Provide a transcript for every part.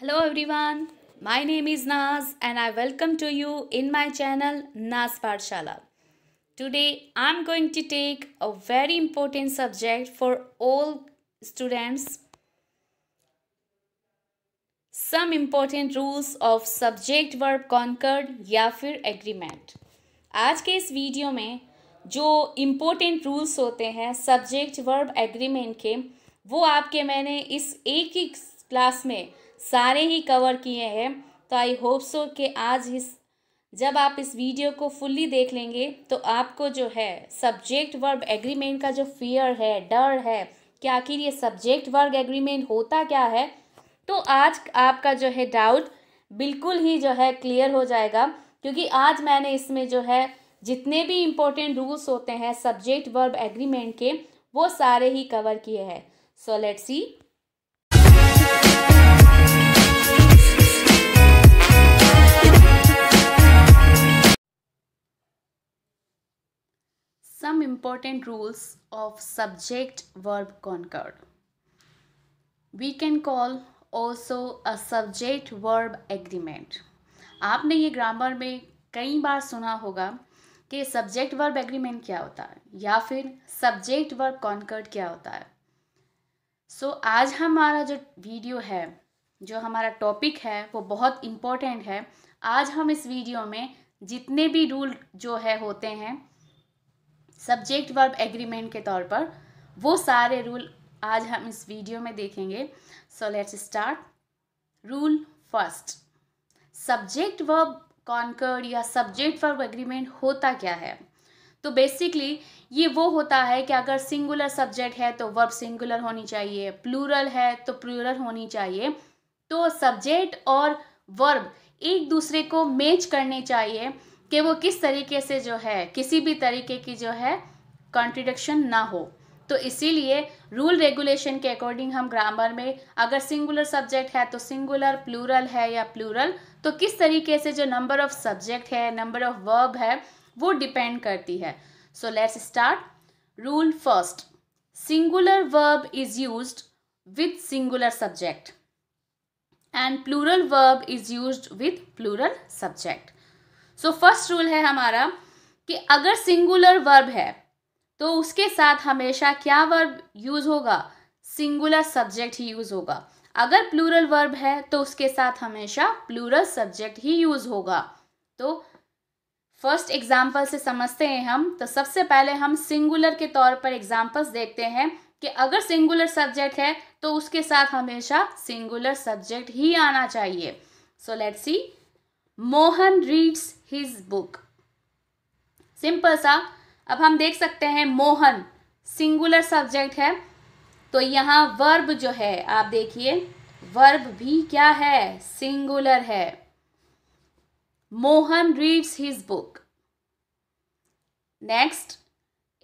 Hello everyone my name is Naaz and I welcome to you in my channel Naaz Pathshala today I am going to take a very important subject for all students some important rules of subject verb concord या फिर agreement आज के इस video में जो important rules होते हैं subject verb agreement के वो आपके मैंने इस एक ही क्लास में सारे ही कवर किए हैं तो आई होप सो कि आज इस जब आप इस वीडियो को फुल्ली देख लेंगे तो आपको जो है सब्जेक्ट वर्ब एग्रीमेंट का जो फियर है डर है कि आखिर ये सब्जेक्ट वर्ग एग्रीमेंट होता क्या है तो आज आपका जो है डाउट बिल्कुल ही जो है क्लियर हो जाएगा क्योंकि आज मैंने इसमें जो है जितने भी इम्पोर्टेंट रूल्स होते हैं सब्जेक्ट वर्ब एग्रीमेंट के वो सारे ही कवर किए हैं so let's see some important rules of subject verb concord. We can call also a subject verb agreement. आपने ये ग्रामर में कई बार सुना होगा कि सब्जेक्ट वर्ब एग्रीमेंट क्या होता है या फिर सब्जेक्ट वर्ब कॉन्कर्ड क्या होता है सो so, आज हमारा जो वीडियो है जो हमारा टॉपिक है वो बहुत इम्पोर्टेंट है आज हम इस वीडियो में जितने भी रूल जो है होते हैं सब्जेक्ट वर्ब एग्रीमेंट के तौर पर वो सारे रूल आज हम इस वीडियो में देखेंगे so let's start rule first subject verb concord या सब्जेक्ट वर्ब एग्रीमेंट होता क्या है तो बेसिकली ये वो होता है कि अगर सिंगुलर सब्जेक्ट है तो वर्ब सिंगुलर होनी चाहिए प्लूरल है तो प्लूरल होनी चाहिए तो सब्जेक्ट और वर्ब एक दूसरे को मैच करने चाहिए कि वो किस तरीके से जो है किसी भी तरीके की जो है कॉन्ट्रीडक्शन ना हो तो इसीलिए रूल रेगुलेशन के अकॉर्डिंग हम ग्रामर में अगर सिंगुलर सब्जेक्ट है तो सिंगुलर प्लूरल है या प्लूरल तो किस तरीके से जो नंबर ऑफ सब्जेक्ट है नंबर ऑफ वर्ब है वो डिपेंड करती है so let's start rule first singular verb is use with singular subject and plural verb is use with plural subject so first rule है हमारा कि अगर सिंगुलर वर्ब है तो उसके साथ हमेशा क्या वर्ब यूज़ होगा सिंगुलर सब्जेक्ट ही यूज़ होगा अगर प्लूरल वर्ब है तो उसके साथ हमेशा प्लूरल सब्जेक्ट ही यूज़ होगा तो फर्स्ट एग्जाम्पल से समझते हैं हम तो सबसे पहले हम सिंगुलर के तौर पर एग्जाम्पल्स देखते हैं कि अगर सिंगुलर सब्जेक्ट है तो उसके साथ हमेशा सिंगुलर सब्जेक्ट ही आना चाहिए so let's see Mohan reads his book simple सा अब हम देख सकते हैं मोहन सिंगुलर सब्जेक्ट है तो यहाँ वर्ब जो है आप देखिए वर्ब भी क्या है सिंगुलर है Mohan reads his book next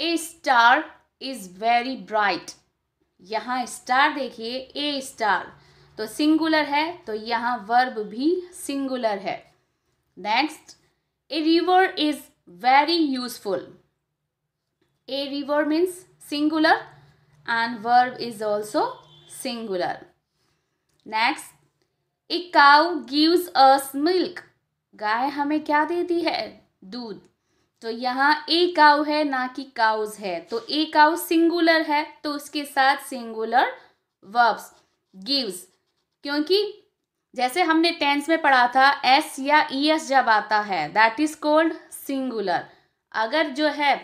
a star is very bright यहाँ स्टार देखिए ए स्टार तो सिंगुलर है तो यहाँ वर्ब भी सिंगुलर है next a river is very useful a river means singular and verb is also singular. Next, a cow gives us milk. गाय हमें क्या देती है दूध तो यहाँ ए काउ है ना कि काउज है तो ए काउ सिंगुलर है तो उसके साथ सिंगुलर वर्ब्स गिव्स क्योंकि जैसे हमने टेंस में पढ़ा था एस या ई एस जब आता है दैट इज कोल्ड सिंगुलर अगर जो है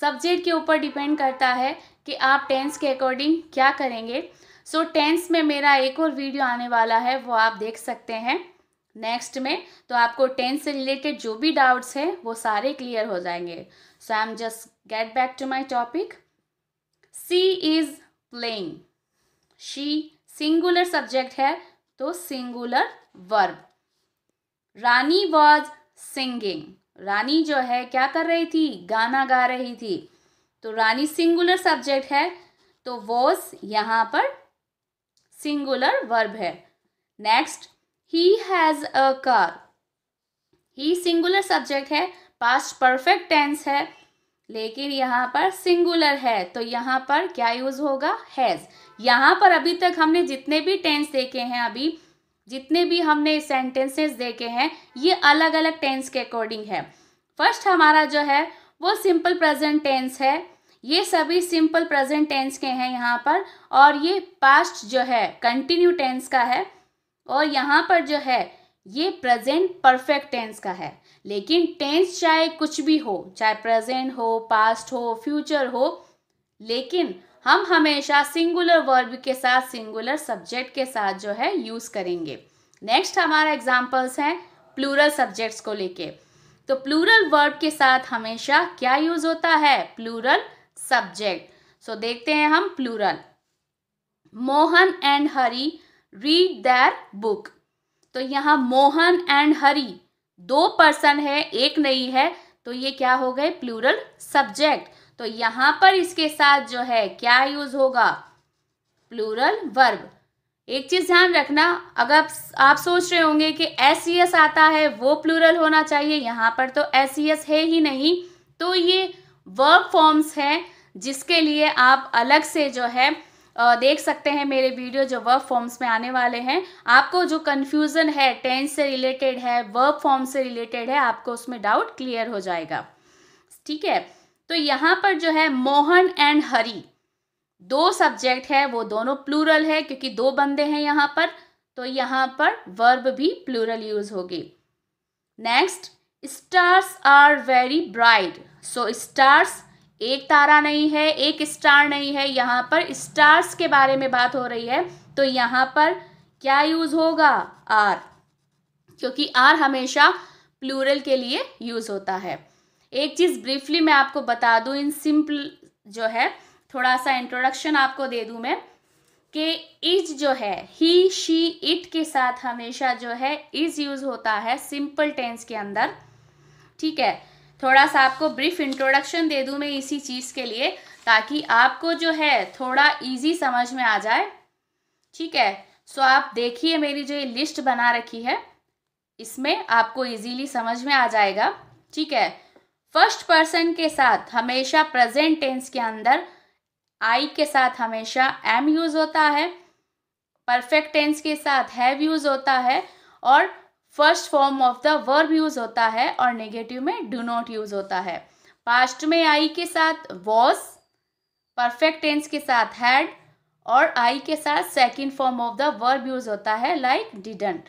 सब्जेक्ट के ऊपर डिपेंड करता है कि आप टेंस के अकॉर्डिंग क्या करेंगे सो so, टेंस में मेरा एक और वीडियो आने वाला है वो आप देख सकते हैं नेक्स्ट में तो आपको टेंस से रिलेटेड जो भी डाउट्स हैं वो सारे क्लियर हो जाएंगे so I am just get back to my topic she is playing she singular subject है तो singular verb Rani was singing Rani जो है क्या कर रही थी गाना गा रही थी तो रानी सिंगुलर सब्जेक्ट है तो वॉज यहाँ पर सिंगुलर वर्ब है next he has a car he singular subject है पास्ट परफेक्ट टेंस है लेकिन यहां पर सिंगुलर है तो यहां पर क्या यूज़ होगा हैज़ यहाँ पर अभी तक हमने जितने भी टेंस देखे हैं अभी जितने भी हमने सेंटेंसेस देखे हैं ये अलग अलग टेंस के अकॉर्डिंग है फर्स्ट हमारा जो है वो सिंपल प्रेजेंट टेंस है ये सभी सिंपल प्रेजेंट टेंस के हैं यहाँ पर और ये पास्ट जो है कंटिन्यू टेंस का है और यहाँ पर जो है ये प्रेजेंट परफेक्ट टेंस का है लेकिन टेंस चाहे कुछ भी हो चाहे प्रेजेंट हो पास्ट हो फ्यूचर हो लेकिन हम हमेशा सिंगुलर वर्ब के साथ सिंगुलर सब्जेक्ट के साथ जो है यूज़ करेंगे नेक्स्ट हमारा एग्जाम्पल्स हैं प्लूरल सब्जेक्ट्स को लेके तो प्लूरल वर्ब के साथ हमेशा क्या यूज़ होता है प्लूरल सब्जेक्ट सो देखते हैं हम plural Mohan and Hari read their book तो यहाँ मोहन एंड हरी दो पर्सन है एक नहीं है तो ये क्या हो गए प्लूरल सब्जेक्ट तो यहां पर इसके साथ जो है क्या यूज होगा प्लूरल वर्ब एक चीज ध्यान रखना अगर आप सोच रहे होंगे कि एस एस e आता है वो प्लूरल होना चाहिए यहां पर तो एस एस e है ही नहीं तो ये वर्ब फॉर्म्स है जिसके लिए आप अलग से जो है देख सकते हैं मेरे वीडियो जो वर्ब फॉर्म्स में आने वाले हैं आपको जो कन्फ्यूज़न है टेंस से रिलेटेड है वर्ब फॉर्म से रिलेटेड है आपको उसमें डाउट क्लियर हो जाएगा ठीक है तो यहाँ पर जो है मोहन एंड हरी दो सब्जेक्ट है वो दोनों प्लूरल है क्योंकि दो बंदे हैं यहाँ पर तो यहाँ पर वर्ब भी प्लूरल यूज होगी next stars are very bright so stars एक तारा नहीं है एक स्टार नहीं है यहाँ पर स्टार्स के बारे में बात हो रही है तो यहाँ पर क्या यूज होगा आर क्योंकि आर हमेशा प्लूरल के लिए यूज होता है एक चीज़ ब्रीफली मैं आपको बता दूँ इन सिंपल जो है थोड़ा सा इंट्रोडक्शन आपको दे दूँ मैं कि इज जो है ही शी इट के साथ हमेशा जो है इज यूज़ होता है सिंपल टेंस के अंदर ठीक है थोड़ा सा आपको ब्रीफ इंट्रोडक्शन दे दूँ मैं इसी चीज़ के लिए ताकि आपको जो है थोड़ा इजी समझ में आ जाए ठीक है सो आप देखिए मेरी जो ये लिस्ट बना रखी है इसमें आपको इजीली समझ में आ जाएगा ठीक है फर्स्ट पर्सन के साथ हमेशा प्रेजेंट टेंस के अंदर आई के साथ हमेशा एम यूज़ होता है परफेक्ट टेंस के साथ हैव यूज़ होता है और first form of the verb use होता है और नेगेटिव में डू नॉट यूज़ होता है पास्ट में आई के साथ वॉज परफेक्ट टेंस के साथ हैड और आई के साथ second form of the verb use होता है लाइक like डिडंट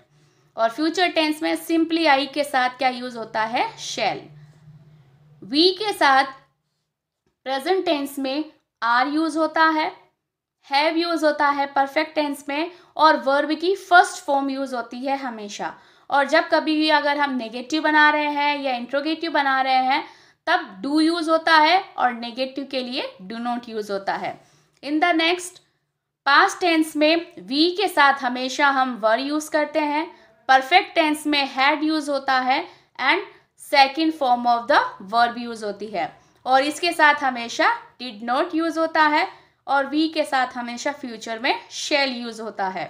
और फ्यूचर टेंस में सिंपली आई के साथ क्या यूज़ होता है शेल वी के साथ प्रेजेंट टेंस में आर यूज होता है हैव यूज होता है परफेक्ट टेंस में और वर्ब की फर्स्ट फॉर्म यूज होती है हमेशा और जब कभी भी अगर हम नेगेटिव बना रहे हैं या इंट्रोगेटिव बना रहे हैं तब डू यूज होता है और नेगेटिव के लिए डू नॉट यूज होता है in the next past tense में वी के साथ हमेशा हम वर यूज करते हैं परफेक्ट टेंस में हैड यूज होता है and second form of the verb use होती है और इसके साथ हमेशा डिड नॉट यूज होता है और वी के साथ हमेशा फ्यूचर में शेल यूज होता है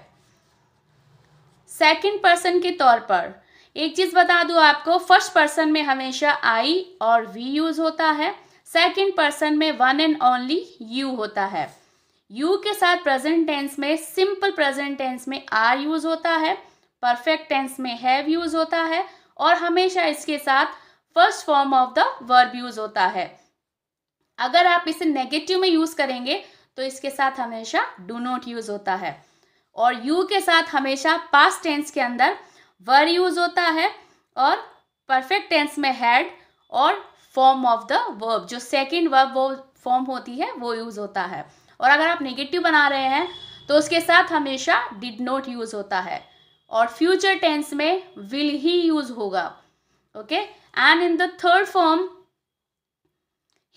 सेकेंड पर्सन के तौर पर एक चीज बता दू आपको फर्स्ट पर्सन में हमेशा आई और वी यूज होता है सेकेंड पर्सन में वन एंड ओनली यू होता है यू के साथ प्रेजेंट टेंस में सिंपल प्रेजेंट टेंस में आर यूज होता है परफेक्ट टेंस में हैव यूज होता है और हमेशा इसके साथ first form of the verb use होता है अगर आप इसे नेगेटिव में यूज करेंगे तो इसके साथ हमेशा डू नॉट यूज होता है और यू के साथ हमेशा पास्ट टेंस के अंदर वर यूज होता है और परफेक्ट टेंस में हैड और फॉर्म ऑफ द वर्ब जो सेकेंड वर्ब वो फॉर्म होती है वो यूज होता है और अगर आप नेगेटिव बना रहे हैं तो उसके साथ हमेशा डिड नॉट यूज होता है और फ्यूचर टेंस में विल ही यूज होगा okay and in the third form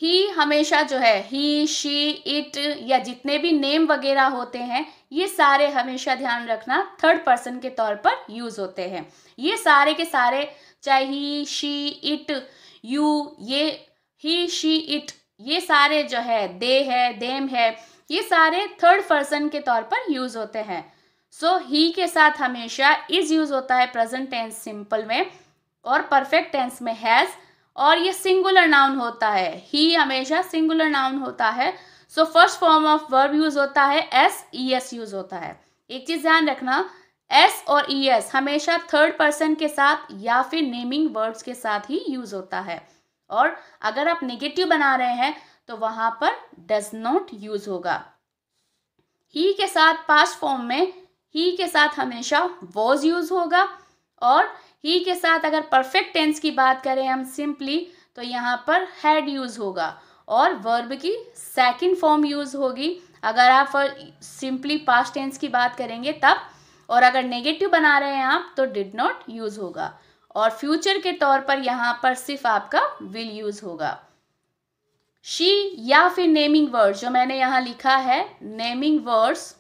ही हमेशा जो है ही शी इट या जितने भी नेम वगैरह होते हैं ये सारे हमेशा ध्यान रखना थर्ड पर्सन के तौर पर यूज होते हैं ये सारे के सारे चाहे ही शी इट यू ये ही शी इट ये सारे जो है दे है देम है ये सारे थर्ड पर्सन के तौर पर यूज होते हैं सो so, ही के साथ हमेशा इज यूज होता है प्रेजेंट टेंस सिंपल में और परफेक्ट टेंस में हैज और ये सिंगुलर नाउन होता है ही हमेशा सिंगुलर नाउन होता है so first form of verb use होता है एस ई एस यूज होता है एक चीज ध्यान रखना एस और ई e एस हमेशा थर्ड पर्सन के साथ या फिर नेमिंग वर्ड्स के साथ ही यूज होता है और अगर आप नेगेटिव बना रहे हैं तो वहां पर डज नॉट यूज होगा ही के साथ पास्ट फॉर्म में ही के साथ हमेशा वॉज यूज़ होगा और ही के साथ अगर परफेक्ट टेंस की बात करें हम सिंपली तो यहाँ पर हैड यूज़ होगा और वर्ब की सेकेंड फॉर्म यूज़ होगी अगर आप सिंपली पास्ट टेंस की बात करेंगे तब और अगर नेगेटिव बना रहे हैं आप तो डिड नॉट यूज़ होगा और फ्यूचर के तौर पर यहाँ पर सिर्फ आपका विल यूज़ होगा शी या फिर नेमिंग वर्ड जो मैंने यहाँ लिखा है नेमिंग वर्ड्स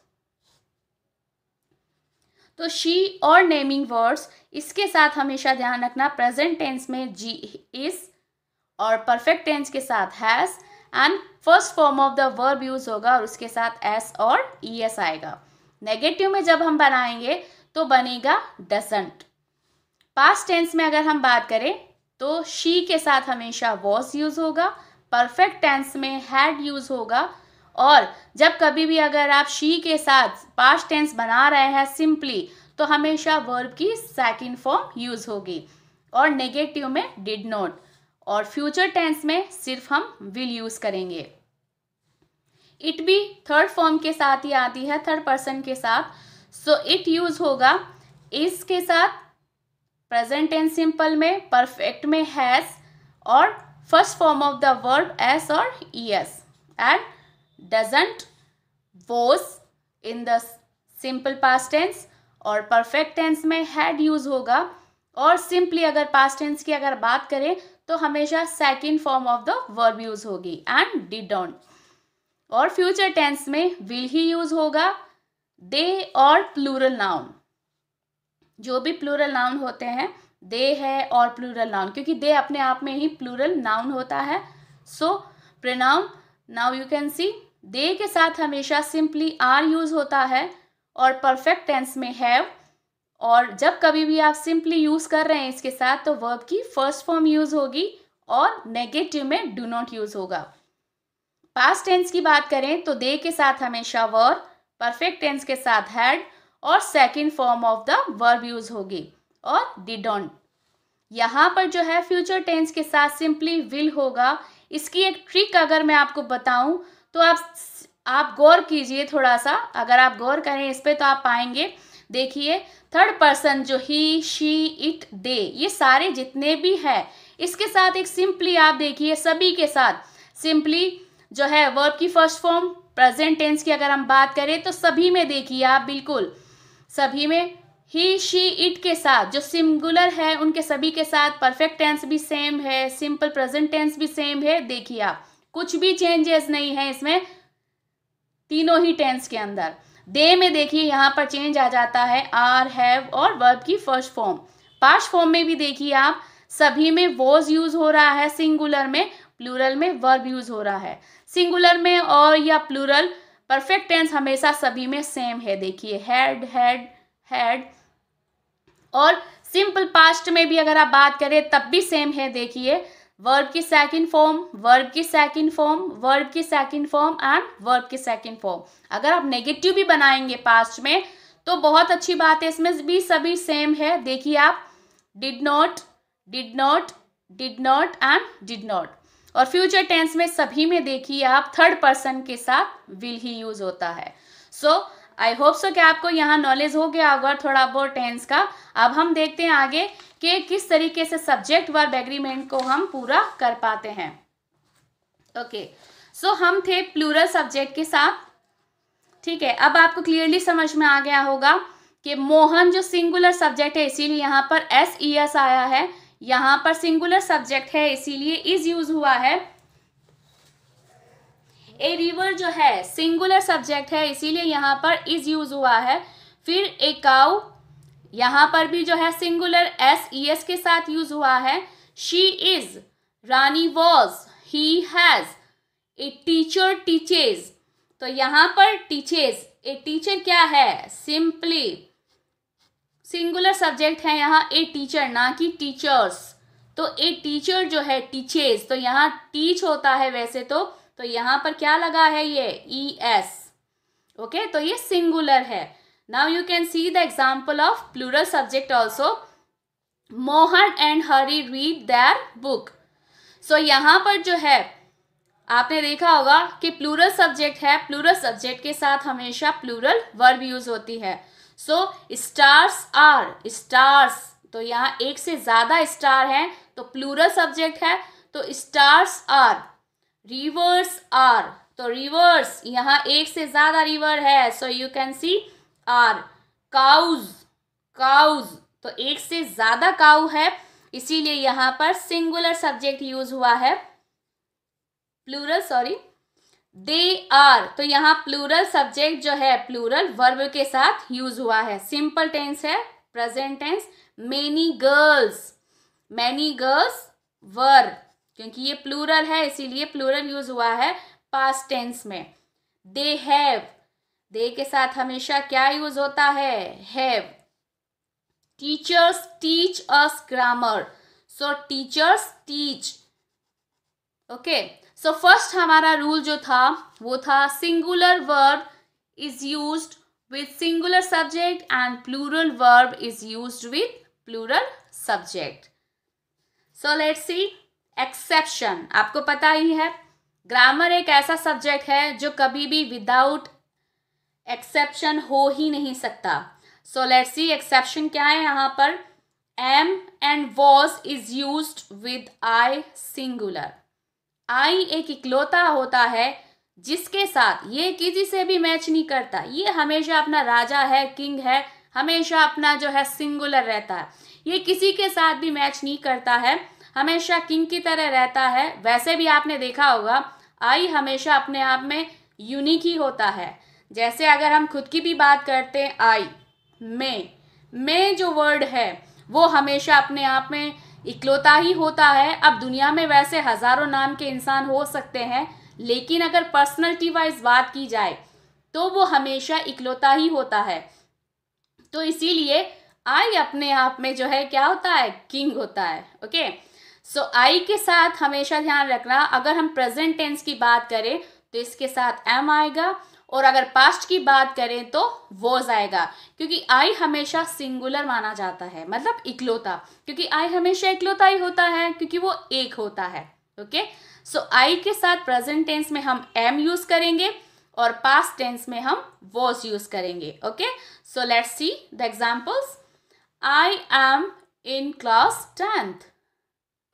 तो शी और नेमिंग वर्ड्स इसके साथ हमेशा ध्यान रखना प्रेजेंट टेंस में जी इज और परफेक्ट टेंस के साथ has and first form of the verb use होगा और उसके साथ एस और ई एस आएगा नेगेटिव में जब हम बनाएंगे तो बनेगा डजेंट पास्ट टेंस में अगर हम बात करें तो शी के साथ हमेशा वॉज यूज होगा परफेक्ट टेंस में हैड यूज होगा और जब कभी भी अगर आप शी के साथ पास्ट टेंस बना रहे हैं सिंपली तो हमेशा वर्ब की सेकेंड फॉर्म यूज होगी और नेगेटिव में डिड नॉट और फ्यूचर टेंस में सिर्फ हम विल यूज करेंगे इट भी थर्ड फॉर्म के साथ ही आती है थर्ड पर्सन के साथ सो इट यूज होगा इस के साथ प्रेजेंट टेंस सिंपल में परफेक्ट में हैज और first form of the verb S और E S and doesn't was in the simple past tense और perfect tense में had use होगा और simply अगर past tense की अगर बात करें तो हमेशा second form of the verb use होगी and did not और future tense में will ही use होगा they और plural noun जो भी plural noun होते हैं दे है और प्लूरल नाउन क्योंकि दे अपने आप में ही प्लूरल नाउन होता है so pronoun now you can see they के साथ हमेशा सिंपली आर यूज़ होता है और परफेक्ट टेंस में हैव और जब कभी भी आप सिंपली यूज़ कर रहे हैं इसके साथ तो वर्ब की फर्स्ट फॉर्म यूज़ होगी और नेगेटिव में डू नॉट यूज़ होगा पास्ट टेंस की बात करें तो दे के साथ हमेशा वर परफेक्ट टेंस के साथ हैड और second form of the verb use होगी और डिडोंट यहाँ पर जो है फ्यूचर टेंस के साथ सिंपली विल होगा इसकी एक ट्रिक अगर मैं आपको बताऊं तो आप आप गौर कीजिए थोड़ा सा अगर आप गौर करें इस पर तो आप पाएंगे देखिए थर्ड पर्सन जो ही शी इट दे ये सारे जितने भी है इसके साथ एक सिंपली आप देखिए सभी के साथ सिंपली जो है वर्ब की फर्स्ट फॉर्म प्रेजेंट टेंस की अगर हम बात करें तो सभी में देखिए आप बिल्कुल सभी में ही शी इट के साथ जो सिंगुलर है उनके सभी के साथ परफेक्ट टेंस भी सेम है सिंपल प्रेजेंट टेंस भी सेम है देखिए आप कुछ भी चेंजेस नहीं है इसमें तीनों ही टेंस के अंदर दे में देखिए यहाँ पर चेंज आ जाता है आर हैव और वर्ब की फर्स्ट फॉर्म पास्ट फॉर्म में भी देखिए आप सभी में वॉज यूज हो रहा है सिंगुलर में प्लूरल में वर्ब यूज हो रहा है सिंगुलर में और या प्लूरल परफेक्ट टेंस हमेशा सभी में सेम है देखिए हैड हैड हैड और सिंपल पास्ट में भी अगर आप बात करें तब भी सेम है देखिए वर्ब की सेकंड फॉर्म वर्ब की सेकंड फॉर्म वर्ब की सेकंड फॉर्म एंड वर्ब की सेकंड फॉर्म अगर आप नेगेटिव भी बनाएंगे पास्ट में तो बहुत अच्छी बात है इसमें भी सभी सेम है देखिए आप did not did not did not and did not और फ्यूचर टेंस में सभी में देखिए आप थर्ड पर्सन के साथ विल ही यूज होता है सो आई होप सो कि आपको यहाँ नॉलेज हो गया होगा थोड़ा बहुत टेंस का अब हम देखते हैं आगे कि किस तरीके से सब्जेक्ट वर्ब एग्रीमेंट को हम पूरा कर पाते हैं ओके okay. सो so, हम थे प्लूरल सब्जेक्ट के साथ ठीक है अब आपको क्लियरली समझ में आ गया होगा कि मोहन जो सिंगुलर सब्जेक्ट है इसीलिए यहाँ पर एस ई एस आया है यहाँ पर सिंगुलर सब्जेक्ट है इसीलिए इज यूज हुआ है ए रिवर जो है सिंगुलर सब्जेक्ट है इसीलिए यहाँ पर इज यूज हुआ है फिर ए काउ यहां पर भी जो है सिंगुलर एस ई एस के साथ यूज हुआ है she is Rani was he has a teacher teaches तो यहाँ पर टीचेज ए टीचर क्या है सिंपली सिंगुलर सब्जेक्ट है यहाँ ए टीचर ना कि टीचर्स तो ए टीचर जो है टीचेज तो यहाँ टीच होता है वैसे तो तो यहाँ पर क्या लगा है ये ई एस ओके तो ये सिंगुलर है now you can see the example of plural subject also Mohan and Hari read their book so यहाँ पर जो है आपने देखा होगा कि प्लूरल सब्जेक्ट है प्लूरल सब्जेक्ट के साथ हमेशा प्लूरल वर्ब यूज होती है सो स्टार्स आर स्टार्स तो यहाँ एक से ज़्यादा स्टार हैं तो प्लूरल सब्जेक्ट है तो स्टार्स आर रिवर्स आर तो रिवर्स यहाँ एक से ज़्यादा रिवर है so you can see are cows cows तो एक से ज्यादा काउ है इसीलिए यहां पर सिंगुलर सब्जेक्ट यूज हुआ है प्लूरल सॉरी दे आर तो यहां प्लूरल सब्जेक्ट जो है प्लूरल वर्ब के साथ यूज हुआ है सिंपल टेंस है present tense many girls many girls were क्योंकि ये प्लूरल है इसीलिए प्लूरल यूज हुआ है पास्ट टेंस में दे हैव दे के साथ हमेशा क्या यूज होता है have teachers teach us grammar so teachers teach okay so first हमारा रूल जो था वो था singular verb is use with singular subject and plural verb is use with plural subject so let see exception आपको पता ही है grammar एक ऐसा सब्जेक्ट है जो कभी भी विदाउट एक्सेप्शन हो ही नहीं सकता सो लेट सी एक्सेप्शन क्या है यहाँ पर am and was is use with I singular I एक इकलौता होता है जिसके साथ ये किसी से भी मैच नहीं करता ये हमेशा अपना राजा है किंग है हमेशा अपना जो है सिंगुलर रहता है ये किसी के साथ भी मैच नहीं करता है हमेशा किंग की तरह रहता है वैसे भी आपने देखा होगा आई हमेशा अपने आप में यूनिक ही होता है जैसे अगर हम खुद की भी बात करते हैं आई मैं मैं जो वर्ड है वो हमेशा अपने आप में इकलौता ही होता है अब दुनिया में वैसे हज़ारों नाम के इंसान हो सकते हैं लेकिन अगर पर्सनलिटी वाइज बात की जाए तो वो हमेशा इकलौता ही होता है तो इसीलिए आई अपने आप में जो है क्या होता है किंग होता है ओके सो आई के साथ हमेशा ध्यान रखना अगर हम प्रेजेंट टेंस की बात करें तो इसके साथ एम आएगा और अगर पास्ट की बात करें तो वोज आएगा क्योंकि आई हमेशा सिंगुलर माना जाता है मतलब इकलौता क्योंकि आई हमेशा इकलौता ही होता है क्योंकि वो एक होता है ओके सो आई के साथ प्रेजेंट टेंस में हम एम यूज करेंगे और पास्ट टेंस में हम वॉज यूज करेंगे okay so let's see the examples I am in class tenth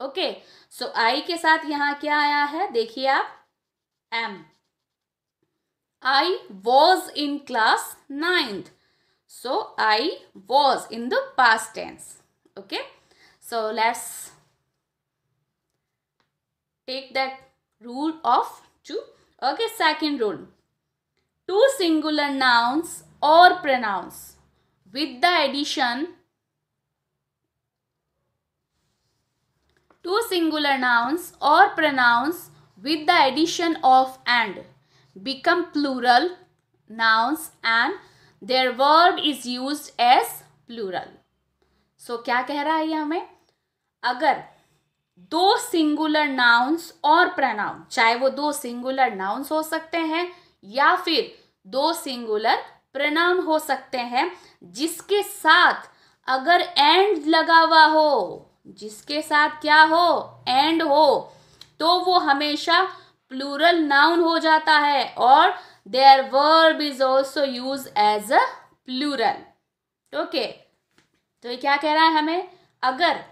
okay so I के साथ यहां क्या आया है देखिए आप am I was in class 9th. So, I was in the past tense. Okay. So, let's take that rule of 2. Okay, second rule. Two singular nouns or pronouns with the addition two singular nouns or pronouns with the addition of and become plural nouns and their verb is used as plural. So क्या कह रहा है ये हमें अगर दो singular nouns और pronoun चाहे वो दो singular nouns हो सकते हैं या फिर दो singular प्रनाउन हो सकते हैं जिसके साथ अगर एंड लगा हुआ हो जिसके साथ क्या हो एंड हो तो वो हमेशा प्लूरल नाउन हो जाता है और there verb is also use as a plural okay तो ये क्या कह रहा है हमें अगर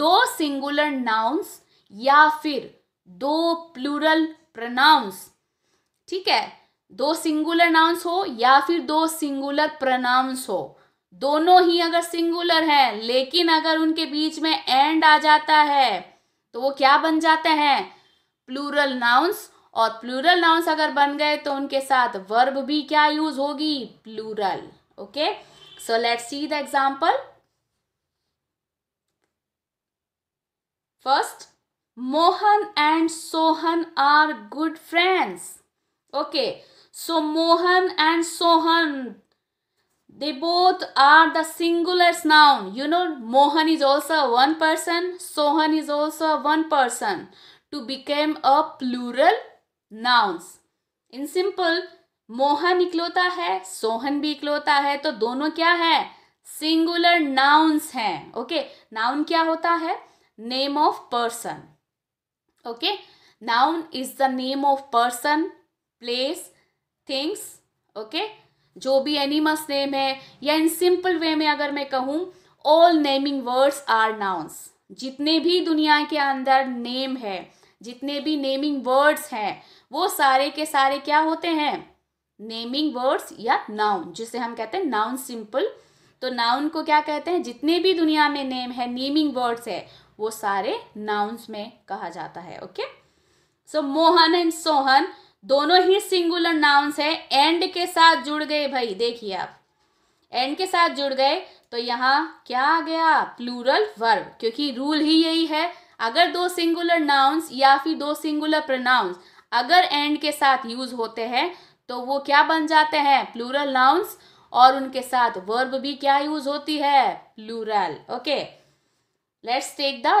दो सिंगुलर नाउन्स या फिर दो प्लूरल प्रनाउंस ठीक है दो सिंगुलर नाउंस हो या फिर दो सिंगुलर प्रनाउंस हो दोनों ही अगर सिंगुलर हैं लेकिन अगर उनके बीच में एंड आ जाता है तो वो क्या बन जाते हैं प्लूरल नाउंस और प्लूरल नाउन्स अगर बन गए तो उनके साथ वर्ब भी क्या यूज होगी plural okay so let see the example first Mohan and Sohan are good friends okay so Mohan and Sohan they both are the singular noun you know Mohan is also one person Sohan is also one person to become a plural nouns. In simple, Mohan इकलौता है सोहन भी इकलौता है तो दोनों क्या है singular nouns हैं ओके नाउन क्या होता है name of person okay noun is the name of person place things okay जो भी एनिमल्स नेम है या इन सिंपल वे में अगर मैं कहूँ all naming words are nouns जितने भी दुनिया के अंदर नेम है जितने भी नेमिंग वर्ड्स हैं वो सारे के सारे क्या होते हैं नेमिंग वर्ड्स या नाउन जिसे हम कहते हैं नाउन सिंपल तो नाउन को क्या कहते हैं जितने भी दुनिया में नेम है नेमिंग वर्ड्स है वो सारे नाउन्स में कहा जाता है okay so Mohan and Sohan दोनों ही सिंगुलर नाउन्स है एंड के साथ जुड़ गए भाई देखिए आप एंड के साथ जुड़ गए तो यहाँ क्या आ गया प्लूरल वर्ब क्योंकि रूल ही यही है अगर दो सिंगुलर नाउन्स या फिर दो सिंगुलर प्रनाउंस अगर एंड के साथ यूज होते हैं तो वो क्या बन जाते हैं प्लूरल नाउन्स और उनके साथ वर्ब भी क्या यूज होती है plural okay let's take the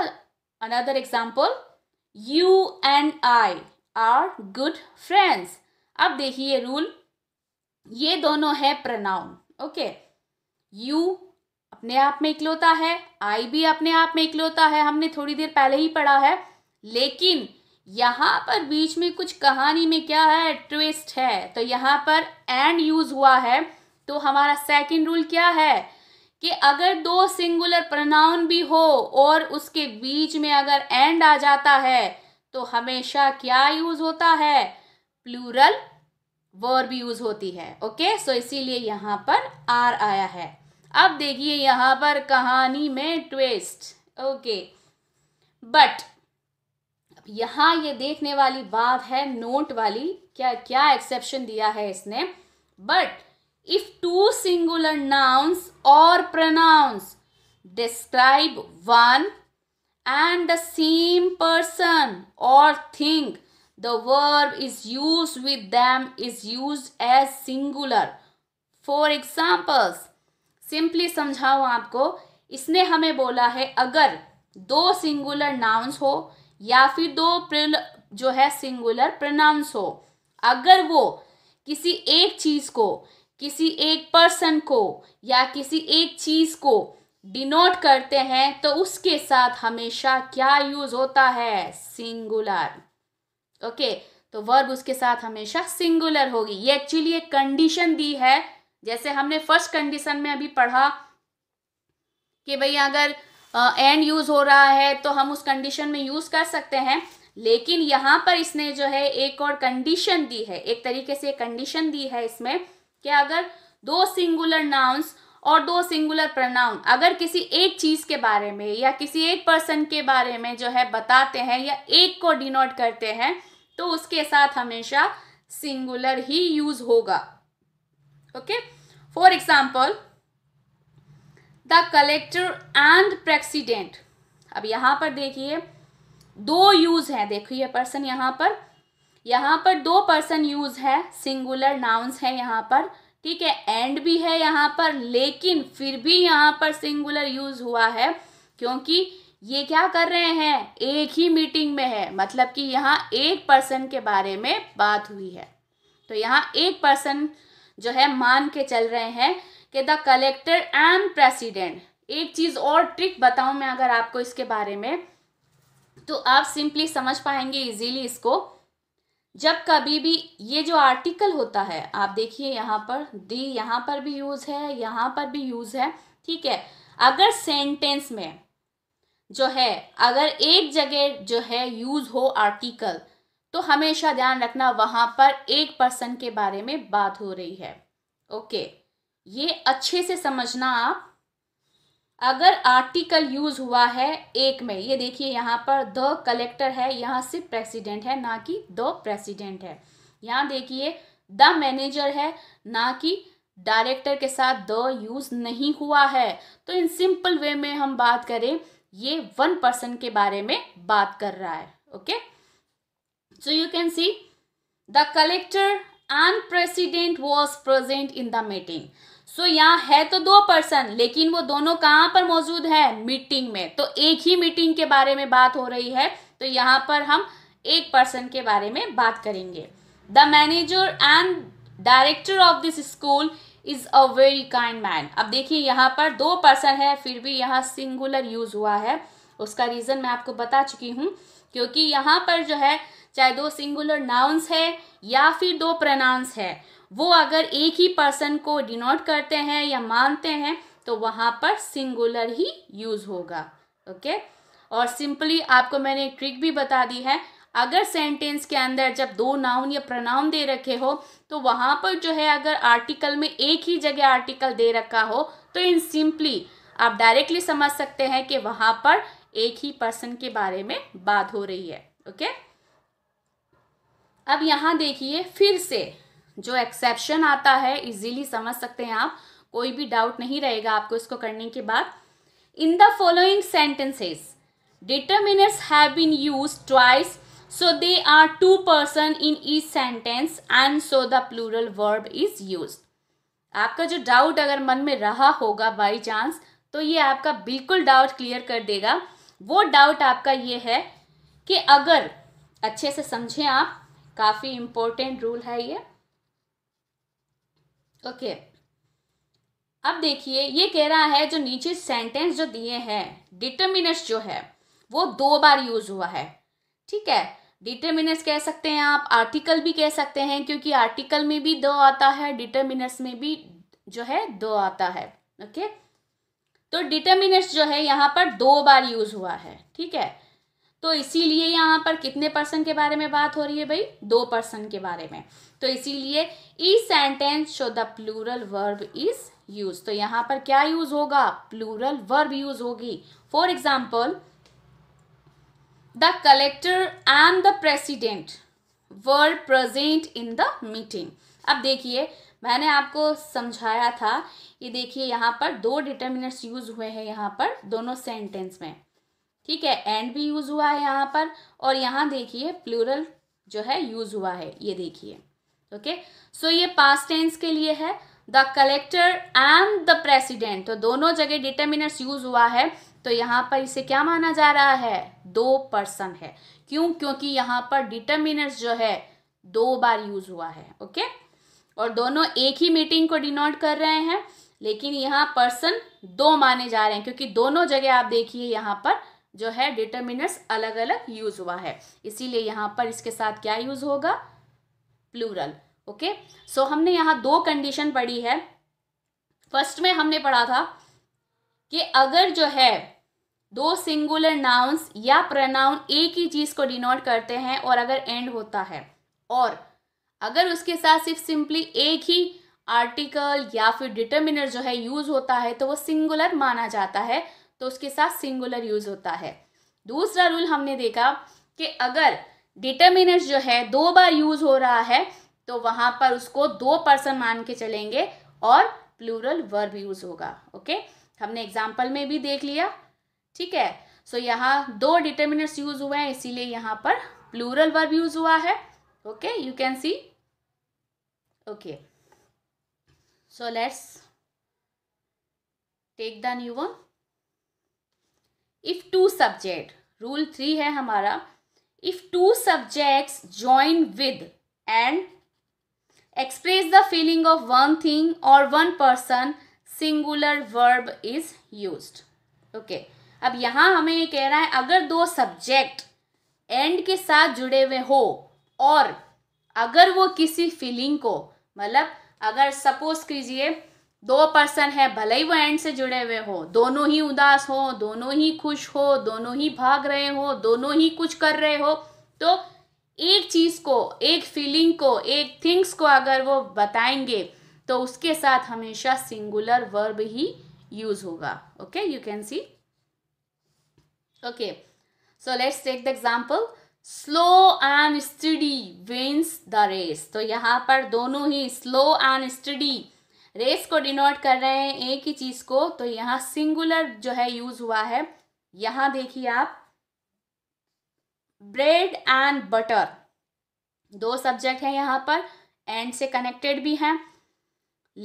another example you and I are good friends अब देखिए रूल ये दोनों है प्रनाउन ओके यू अपने आप में इकलौता है आई भी अपने आप में इकलौता है हमने थोड़ी देर पहले ही पढ़ा है लेकिन यहाँ पर बीच में कुछ कहानी में क्या है ट्विस्ट है तो यहाँ पर एंड यूज हुआ है तो हमारा सेकंड रूल क्या है कि अगर दो सिंगुलर प्रनाउन भी हो और उसके बीच में अगर एंड आ जाता है तो हमेशा क्या यूज होता है प्लूरल वर्ब यूज होती है ओके सो इसीलिए यहाँ पर आर आया है अब देखिए यहाँ पर कहानी में ट्विस्ट ओके बट यहाँ ये देखने वाली बात है नोट वाली क्या क्या एक्सेप्शन दिया है इसने but if two singular nouns और pronounce describe one and the same person और think the verb is used with them is used as singular for examples simply समझाओ आपको इसने हमें बोला है अगर दो सिंगुलर नाउंस हो या फिर दो जो है सिंगुलर प्रनाउंस हो अगर वो किसी एक चीज़ को किसी एक पर्सन को या किसी एक चीज़ को डिनोट करते हैं तो उसके साथ हमेशा क्या यूज होता है सिंगुलर ओके तो वर्ब उसके साथ हमेशा सिंगुलर होगी ये एक्चुअली एक कंडीशन दी है जैसे हमने फर्स्ट कंडीशन में अभी पढ़ा कि भाई अगर एंड uh, यूज़ हो रहा है तो हम उस कंडीशन में यूज़ कर सकते हैं लेकिन यहाँ पर इसने जो है एक और कंडीशन दी है एक तरीके से कंडीशन दी है इसमें कि अगर दो सिंगुलर नाउन्स और दो सिंगुलर प्रनाउन अगर किसी एक चीज़ के बारे में या किसी एक पर्सन के बारे में जो है बताते हैं या एक को डिनोट करते हैं तो उसके साथ हमेशा सिंगुलर ही यूज़ होगा okay for example the collector and president अब यहां पर देखिए दो यूज है देखिए पर्सन यहां पर यहां पर दो पर्सन यूज है सिंगुलर नाउन्स है यहां पर ठीक है एंड भी है यहां पर लेकिन फिर भी यहां पर सिंगुलर यूज हुआ है क्योंकि ये क्या कर रहे हैं एक ही मीटिंग में है मतलब कि यहां एक पर्सन के बारे में बात हुई है तो यहां एक पर्सन जो है मान के चल रहे हैं कि द कलेक्टर एंड प्रेसिडेंट एक चीज़ और ट्रिक बताऊं मैं अगर आपको इसके बारे में तो आप सिंपली समझ पाएंगे इजीली इसको जब कभी भी ये जो आर्टिकल होता है आप देखिए यहाँ पर दी यहाँ पर भी यूज़ है यहाँ पर भी यूज़ है ठीक है अगर सेंटेंस में जो है अगर एक जगह जो है यूज़ हो आर्टिकल तो हमेशा ध्यान रखना वहां पर एक पर्सन के बारे में बात हो रही है ओके ये अच्छे से समझना आप अगर आर्टिकल यूज हुआ है एक में ये देखिए यहाँ पर द कलेक्टर है यहाँ सिर्फ प्रेसिडेंट है ना कि द प्रेसिडेंट है यहाँ देखिए द मैनेजर है ना कि डायरेक्टर के साथ द यूज नहीं हुआ है तो इन सिंपल वे में हम बात करें ये वन पर्सन के बारे में बात कर रहा है okay okay? So you can see the collector and president was present in the meeting. So so, यहाँ है तो दो पर्सन लेकिन वो दोनों कहाँ पर मौजूद है मीटिंग में तो एक ही मीटिंग के बारे में बात हो रही है तो यहाँ पर हम एक पर्सन के बारे में बात करेंगे the manager and director of this school is a very kind man अब देखिए यहाँ पर दो पर्सन है फिर भी यहाँ सिंगुलर यूज हुआ है उसका रीज़न मैं आपको बता चुकी हूँ क्योंकि यहाँ पर जो है चाहे दो सिंगुलर नाउन्स है या फिर दो प्रनाउंस है वो अगर एक ही पर्सन को डिनोट करते हैं या मानते हैं तो वहां पर सिंगुलर ही यूज़ होगा ओके और सिंपली आपको मैंने ट्रिक भी बता दी है अगर सेंटेंस के अंदर जब दो नाउन या प्रनाउन दे रखे हो तो वहां पर जो है अगर आर्टिकल में एक ही जगह आर्टिकल दे रखा हो तो इन सिंपली आप डायरेक्टली समझ सकते हैं कि वहां पर एक ही पर्सन के बारे में बात हो रही है ओके okay? अब यहाँ देखिए फिर से जो एक्सेप्शन आता है इजीली समझ सकते हैं आप कोई भी डाउट नहीं रहेगा आपको इसको करने के बाद in the following sentences determiners have been use twice so they are two person in each sentence and so the plural verb is use आपका जो डाउट अगर मन में रहा होगा बाई चांस तो ये आपका बिल्कुल डाउट क्लियर कर देगा वो डाउट आपका ये है कि अगर अच्छे से समझें आप काफ़ी इंपॉर्टेंट रूल है ये ओके अब देखिए ये कह रहा है जो नीचे सेंटेंस जो दिए हैं डिटर्मिनस जो है वो दो बार यूज हुआ है ठीक है डिटर्मिनस कह सकते हैं आप आर्टिकल भी कह सकते हैं क्योंकि आर्टिकल में भी दो आता है डिटर्मिनस में भी जो है दो आता है ओके तो डिटर्मिनस जो है यहाँ पर दो बार यूज हुआ है ठीक है तो इसीलिए यहाँ पर कितने पर्सन के बारे में बात हो रही है भाई दो पर्सन के बारे में तो इसीलिए ई sentence show the plural verb is use तो यहाँ पर क्या यूज होगा प्लूरल वर्ब यूज होगी for example the collector and the president were present in the meeting अब देखिए मैंने आपको समझाया था ये देखिए यहाँ पर दो डिटर्मिनेंट्स यूज हुए हैं यहाँ पर दोनों सेंटेंस में ठीक है एंड भी यूज़ हुआ है यहाँ पर और यहाँ देखिए प्लूरल जो है यूज़ हुआ है ये देखिए ओके सो ये पास टेंस के लिए है the collector and the president तो दोनों जगह डिटर्मिनर्स यूज हुआ है तो यहाँ पर इसे क्या माना जा रहा है दो पर्सन है क्यों क्योंकि यहाँ पर डिटर्मिनर्स जो है दो बार यूज हुआ है ओके और दोनों एक ही मीटिंग को डिनोट कर रहे हैं लेकिन यहाँ पर्सन दो माने जा रहे हैं क्योंकि दोनों जगह आप देखिए यहाँ पर जो है डिटर्मिनर्स अलग अलग यूज हुआ है इसीलिए यहाँ पर इसके साथ क्या यूज होगा प्लूरल ओके सो हमने यहाँ दो कंडीशन पढ़ी है फर्स्ट में हमने पढ़ा था कि अगर जो है दो सिंगुलर नाउन्स या प्रनाउन एक ही चीज को डिनोट करते हैं और अगर एंड होता है और अगर उसके साथ सिर्फ सिंपली एक ही आर्टिकल या फिर डिटर्मिनर जो है यूज होता है तो वो सिंगुलर माना जाता है तो उसके साथ सिंगुलर यूज होता है दूसरा रूल हमने देखा कि अगर डिटर्मिनेट जो है दो बार यूज हो रहा है तो वहां पर उसको दो पर्सन मान के चलेंगे और प्लूरल वर्ब यूज होगा ओके हमने एग्जाम्पल में भी देख लिया ठीक है सो so, यहाँ दो डिटर्मिनेट्स यूज हुए हैं इसीलिए यहाँ पर प्लूरल वर्ब यूज हुआ है okay you can see okay so let's take the new one if two subject rule three है हमारा if two subjects join with and express the feeling of one thing और one person singular verb is use okay अब यहां हमें ये कह रहा है अगर दो सब्जेक्ट एंड के साथ जुड़े हुए हो और अगर वो किसी फीलिंग को मतलब अगर सपोज कीजिए दो पर्सन है भले ही वो एंड से जुड़े हुए हो दोनों ही उदास हो दोनों ही खुश हो दोनों ही भाग रहे हो दोनों ही कुछ कर रहे हो तो एक चीज़ को एक फीलिंग को एक थिंग्स को अगर वो बताएंगे तो उसके साथ हमेशा सिंगुलर वर्ब ही यूज होगा okay you can see okay so let's take the example slow and steady wins the race तो यहां पर दोनों ही स्लो एंड स्टडी रेस को डिनोट कर रहे हैं एक ही चीज को तो यहाँ सिंगुलर जो है यूज हुआ है यहां देखिए आप ब्रेड एंड बटर दो सब्जेक्ट है यहाँ पर एंड से कनेक्टेड भी हैं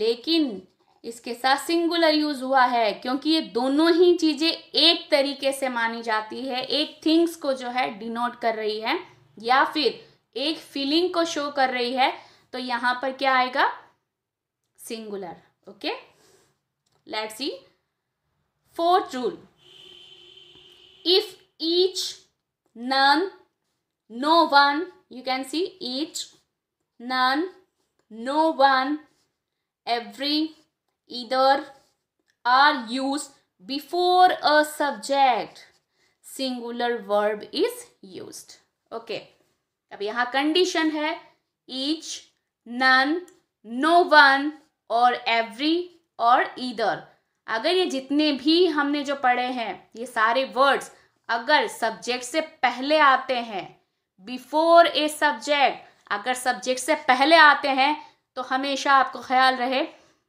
लेकिन इसके साथ सिंगुलर यूज हुआ है क्योंकि ये दोनों ही चीजें एक तरीके से मानी जाती है एक थिंग्स को जो है डिनोट कर रही है या फिर एक फीलिंग को शो कर रही है तो यहाँ पर क्या आएगा singular okay let's see fourth rule if each none no one you can see each none no one every either are used before a subject singular verb is used okay अब यहाँ कंडीशन है each none no one और every और either अगर ये जितने भी हमने जो पढ़े हैं ये सारे वर्ड्स अगर सब्जेक्ट से पहले आते हैं बिफोर ए सब्जेक्ट अगर सब्जेक्ट से पहले आते हैं तो हमेशा आपको ख्याल रहे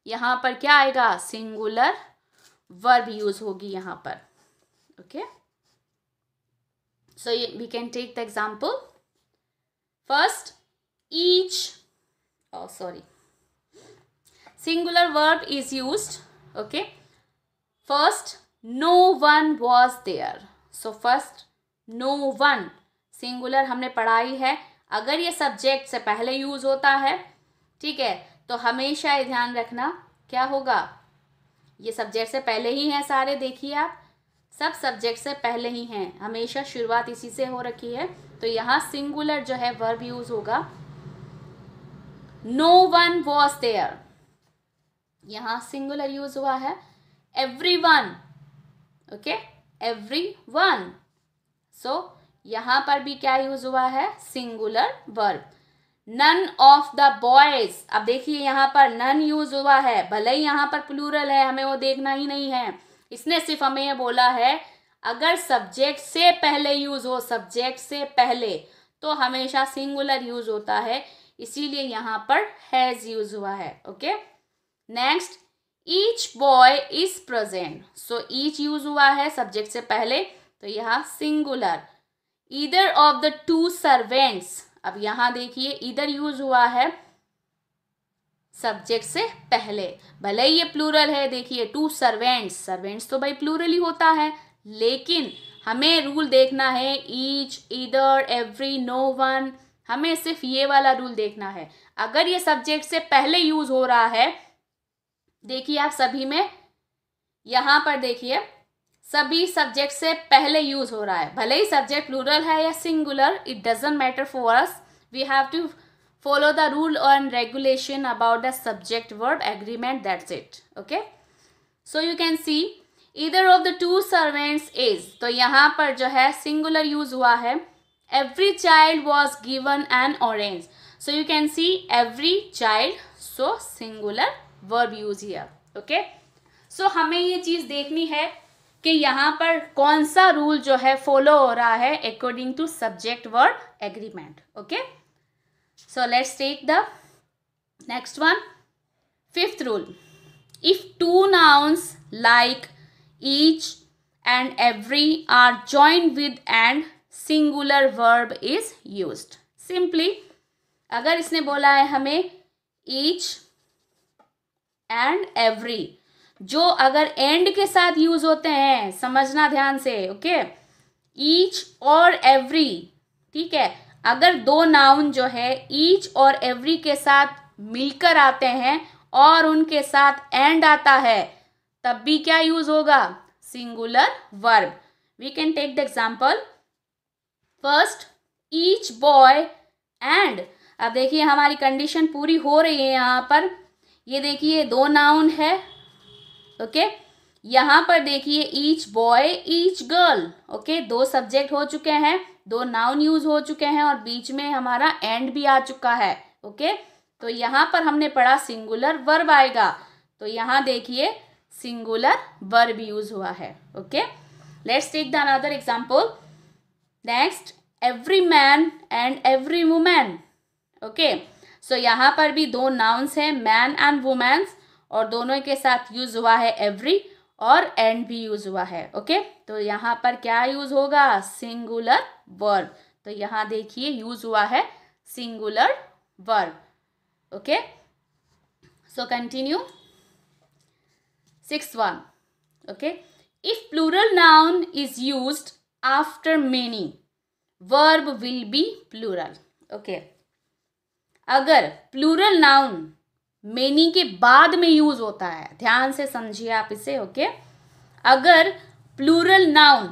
यहाँ पर क्या आएगा सिंगुलर वर्ब यूज होगी यहाँ पर okay so we can take the example first each sorry singular verb is used okay first no one was there so first no one singular हमने पढ़ाई है अगर ये सब्जेक्ट से पहले यूज होता है ठीक है तो हमेशा ये ध्यान रखना क्या होगा ये सब्जेक्ट से पहले ही हैं सारे देखिए आप सब सब्जेक्ट से पहले ही हैं हमेशा शुरुआत इसी से हो रखी है तो यहाँ सिंगुलर जो है वर्ब यूज होगा नो वन वॉज देयर यहाँ सिंगुलर यूज हुआ है everyone okay everyone so यहां पर भी क्या यूज हुआ है singular verb none of the boys अब देखिए यहाँ पर नन यूज हुआ है भले ही यहाँ पर प्लूरल है हमें वो देखना ही नहीं है इसने सिर्फ हमें यह बोला है अगर सब्जेक्ट से पहले यूज हो सब्जेक्ट से पहले तो हमेशा सिंगुलर यूज होता है इसीलिए यहां पर हैज यूज हुआ है okay okay? Next each boy is present so each use हुआ है सब्जेक्ट से पहले तो यहाँ singular either of the two servants अब यहां देखिए इधर यूज हुआ है सब्जेक्ट से पहले भले ही ये प्लूरल है देखिए टू सर्वेंट्स सर्वेंट्स तो भाई प्लूरल ही होता है लेकिन हमें रूल देखना है ईच इधर एवरी नो वन हमें सिर्फ ये वाला रूल देखना है अगर ये सब्जेक्ट से पहले यूज हो रहा है देखिए आप सभी में यहां पर देखिए सभी सब्जेक्ट से पहले यूज हो रहा है भले ही सब्जेक्ट प्लूरल है या singular it doesn't matter for us we have to follow the rule on regulation about the subject verb agreement that's it okay so you can see either of the two servants is तो यहां पर जो है singular use हुआ है every child was given an orange so you can see every child so singular verb use here okay so हमें ये चीज़ देखनी है कि यहां पर कौन सा रूल जो है फॉलो हो रहा है according to subject verb agreement okay so let's take the next one fifth rule if two nouns like each and every are join with and singular verb is use simply अगर इसने बोला है हमें each and every जो अगर and के साथ use होते हैं समझना ध्यान से ओके ईच और एवरी ठीक है अगर दो नाउन जो है ईच और एवरी के साथ मिलकर आते हैं और उनके साथ एंड आता है तब भी क्या यूज होगा singular verb we can take the example first each boy and अब देखिए हमारी कंडीशन पूरी हो रही है यहां पर ये देखिए दो नाउन है ओके यहाँ पर देखिए each boy each girl okay दो सब्जेक्ट हो चुके हैं दो नाउन यूज हो चुके हैं और बीच में हमारा एंड भी आ चुका है ओके तो यहाँ पर हमने पढ़ा सिंगुलर वर्ब आएगा तो यहाँ देखिए सिंगुलर वर्ब यूज हुआ है okay let's take the another example next every man and every women okay so so, यहाँ पर भी दो नाउन्स हैं मैन एंड वुमेन्स और दोनों के साथ यूज हुआ है एवरी और एंड भी यूज हुआ है ओके okay? तो यहाँ पर क्या यूज होगा सिंगुलर वर्ब तो यहाँ देखिए यूज हुआ है singular verb okay so continue six one okay if plural noun is use after many verb will be plural okay अगर प्लूरल नाउन मेनी के बाद में यूज होता है ध्यान से समझिए आप इसे ओके अगर प्लूरल नाउन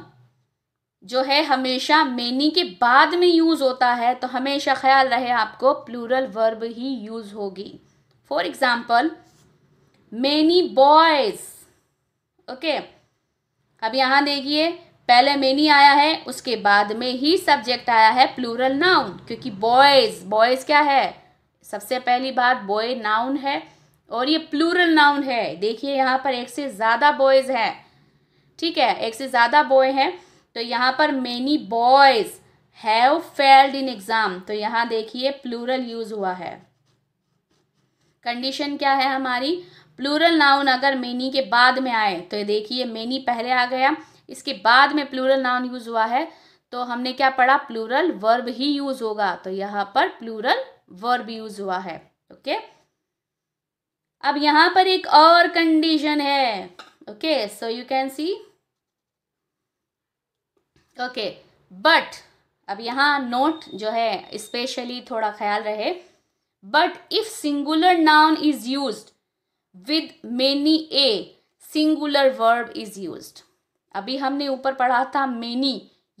जो है हमेशा मेनी के बाद में यूज होता है तो हमेशा ख्याल रहे आपको प्लूरल वर्ब ही यूज होगी for example many boys okay अब यहां देखिए पहले मेनी आया है उसके बाद में ही सब्जेक्ट आया है प्लूरल नाउन क्योंकि बॉयज बॉयज क्या है सबसे पहली बात बॉय नाउन है और ये प्लूरल नाउन है देखिए यहाँ पर एक से ज़्यादा बॉयज़ हैं ठीक है एक से ज़्यादा बॉय हैं तो यहाँ पर many boys have failed in exam तो यहाँ देखिए प्लूरल यूज़ हुआ है कंडीशन क्या है हमारी प्लूरल नाउन अगर मैनी के बाद में आए तो देखिए मैनी पहले आ गया इसके बाद में प्लूरल नाउन यूज़ हुआ है तो हमने क्या पढ़ा प्लूरल वर्ब ही यूज़ होगा तो यहाँ पर प्लूरल वर्ब यूज हुआ है ओके अब यहां पर एक और कंडीशन है okay so you can see okay but अब यहां नोट जो है स्पेशली थोड़ा ख्याल रहे but if singular noun is use with many a singular verb is use अभी हमने ऊपर पढ़ा था मेनी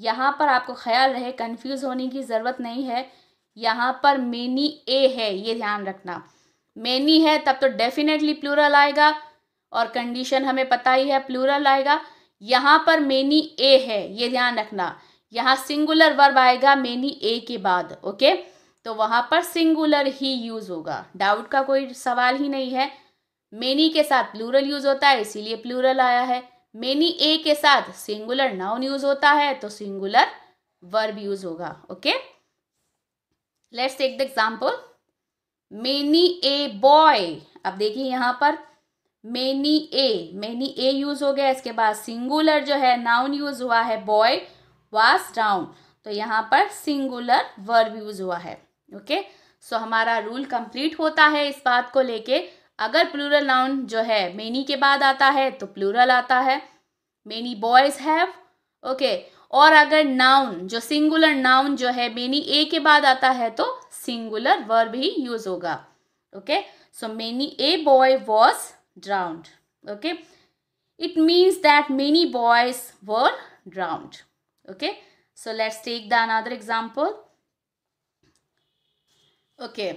यहां पर आपको ख्याल रहे कंफ्यूज होने की ज़रूरत नहीं है यहाँ पर मेनी ए है ये ध्यान रखना मेनी है तब तो डेफिनेटली प्लूरल आएगा और कंडीशन हमें पता ही है प्लूरल आएगा यहाँ पर मेनी ए है ये ध्यान रखना यहाँ सिंगुलर वर्ब आएगा मेनी ए के बाद ओके तो वहाँ पर सिंगुलर ही यूज़ होगा डाउट का कोई सवाल ही नहीं है मेनी के साथ प्लूरल यूज़ होता है इसीलिए प्लूरल आया है मेनी ए के साथ सिंगुलर नाउन यूज़ होता है तो सिंगुलर वर्ब यूज़ होगा okay let's take the example many a boy अब देखिए यहां पर many a many a use हो गया इसके बाद सिंगुलर जो है नाउन यूज हुआ है बॉय वास डाउन तो यहां पर सिंगुलर वर्ब यूज हुआ है ओके okay? सो so, हमारा रूल कंप्लीट होता है इस बात को लेके अगर प्लूरल नाउन जो है मेनी के बाद आता है तो प्लूरल आता है मेनी बॉयज हैव ओके और अगर नाउन जो सिंगुलर नाउन जो है मेनी ए के बाद आता है तो सिंगुलर वर्ब ही यूज होगा okay so many a boy was drowned okay it means that many boys were drowned okay so let's take the another example okay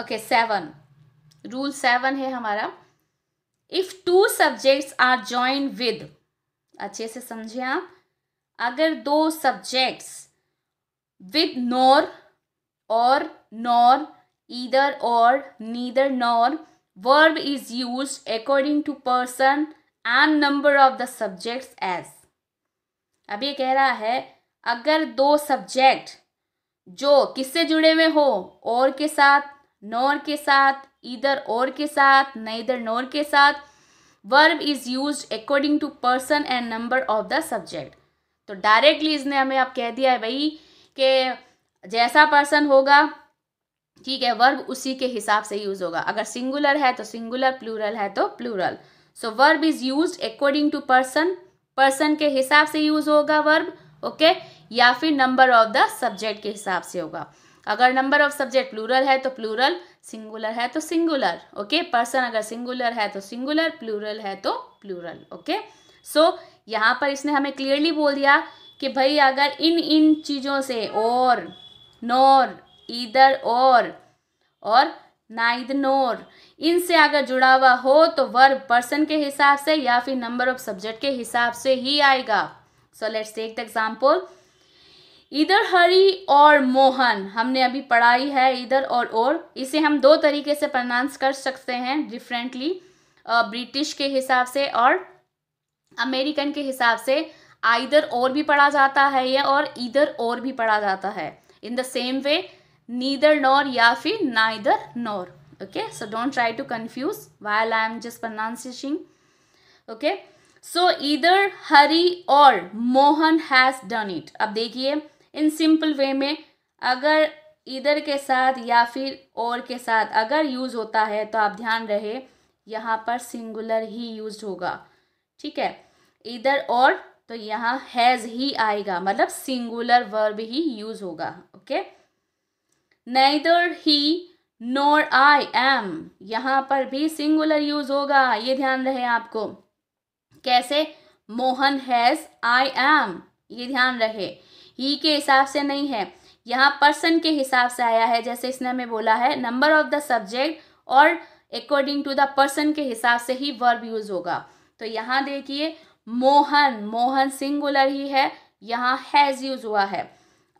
okay seven rule seven है हमारा if two subjects are join with अच्छे से समझें आप अगर दो subjects with nor और nor either और neither nor verb is use according to person and number of the subjects as अब ये कह रहा है अगर दो सब्जेक्ट जो किससे जुड़े हुए हो और के साथ नॉर के साथ इधर और के साथ न इधर नोर के साथ verb is use according to person and number of the subject तो डायरेक्टली इसने हमें आप कह दिया है भाई कि जैसा पर्सन होगा ठीक है वर्ब उसी के हिसाब से यूज होगा अगर सिंगुलर है तो सिंगुलर प्लूरल है तो plural so verb is use according to person person के हिसाब से यूज होगा वर्ब ओके okay? या फिर नंबर ऑफ द सब्जेक्ट के हिसाब से होगा अगर नंबर ऑफ सब्जेक्ट प्लूरल है तो प्लूरल सिंगुलर है तो सिंगुलर ओके पर्सन अगर सिंगुलर है तो सिंगुलर प्लूरल है तो प्लूरल ओके सो यहाँ पर इसने हमें क्लियरली बोल दिया कि भाई अगर इन इन चीज़ों से और नोर इधर और और नाइद नोर इनसे अगर जुड़ा हुआ हो तो वर्ब पर्सन के हिसाब से या फिर नंबर ऑफ सब्जेक्ट के हिसाब से ही आएगा so let's take the example either Hari और मोहन हमने अभी पढ़ाई है इधर और और इसे हम दो तरीके से प्रनाउंस कर सकते हैं डिफरेंटली ब्रिटिश के हिसाब से और अमेरिकन के हिसाब से आइधर और भी पढ़ा जाता है या और इधर और भी पढ़ा जाता है in the same way neither nor या फिर neither nor okay so don't try to confuse while I am just pronouncing okay so either Hari और मोहन हैज डन इट अब देखिए इन सिंपल वे में अगर इधर के साथ या फिर और के साथ अगर यूज़ होता है तो आप ध्यान रहे यहाँ पर सिंगुलर ही यूज होगा ठीक है इधर और तो यहाँ हैज़ ही आएगा मतलब सिंगुलर वर्ब ही यूज होगा okay neither he nor I am यहाँ पर भी सिंगुलर यूज होगा ये ध्यान रहे आपको कैसे मोहन हैज़ आई एम ये ध्यान रहे ही e के हिसाब से नहीं है यहाँ पर्सन के हिसाब से आया है जैसे इसने हमें बोला है नंबर ऑफ द सब्जेक्ट और अकॉर्डिंग टू द पर्सन के हिसाब से ही वर्ब यूज होगा तो यहाँ देखिए मोहन मोहन सिंगुलर ही है यहाँ हैज़ यूज हुआ है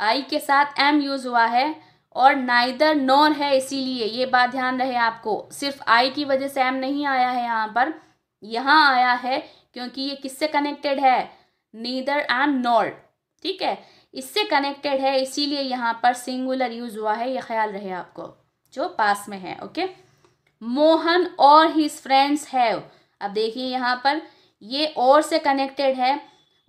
आई के साथ एम यूज हुआ है और नाइदर नॉर है इसीलिए ये बात ध्यान रहे आपको सिर्फ आई की वजह से एम नहीं आया है यहाँ पर यहाँ आया है क्योंकि ये किससे कनेक्टेड है नीदर एंड नॉर ठीक है इससे कनेक्टेड है इसीलिए यहाँ पर सिंगुलर यूज हुआ है ये ख्याल रहे आपको जो पास में है ओके मोहन और हिज फ्रेंड्स हैव अब देखिए यहाँ पर ये और से कनेक्टेड है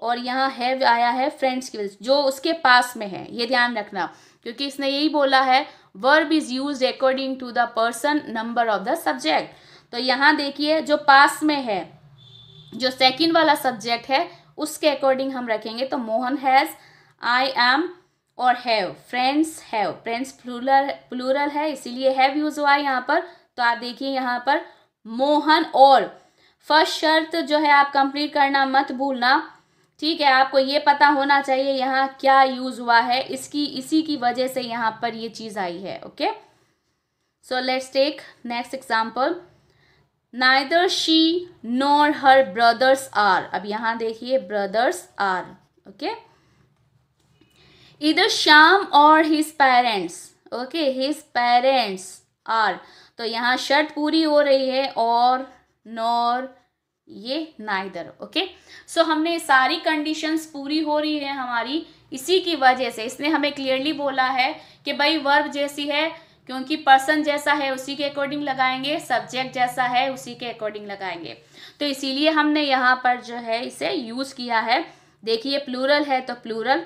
और यहाँ हैव आया है फ्रेंड्स की वजह जो उसके पास में है ये ध्यान रखना क्योंकि इसने यही बोला है verb is use according to the person number of the subject तो यहाँ देखिए जो पास में है जो सेकेंड वाला सब्जेक्ट है उसके अकॉर्डिंग हम रखेंगे तो मोहन हैज़ आई एम और have friends have friends plural plural है इसीलिए हैव यूज़ हुआ है यहाँ पर तो आप देखिए यहाँ पर मोहन और फर्स्ट शर्त जो है आप कंप्लीट करना मत भूलना ठीक है आपको ये पता होना चाहिए यहाँ क्या यूज़ हुआ है इसकी इसी की वजह से यहाँ पर ये चीज़ आई है okay so let's take next example neither she nor her brothers are अब यहाँ देखिए brothers are okay okay? Either Shyam और his parents okay his parents are तो यहाँ शर्ट पूरी हो रही है और नॉर ये नाइदर ओके सो हमने सारी कंडीशंस पूरी हो रही है हमारी इसी की वजह से इसने हमें क्लियरली बोला है कि भाई वर्ब जैसी है क्योंकि पर्सन जैसा है उसी के अकॉर्डिंग लगाएंगे सब्जेक्ट जैसा है उसी के अकॉर्डिंग लगाएंगे तो इसीलिए हमने यहाँ पर जो है इसे यूज़ किया है देखिए प्लूरल है तो प्लूरल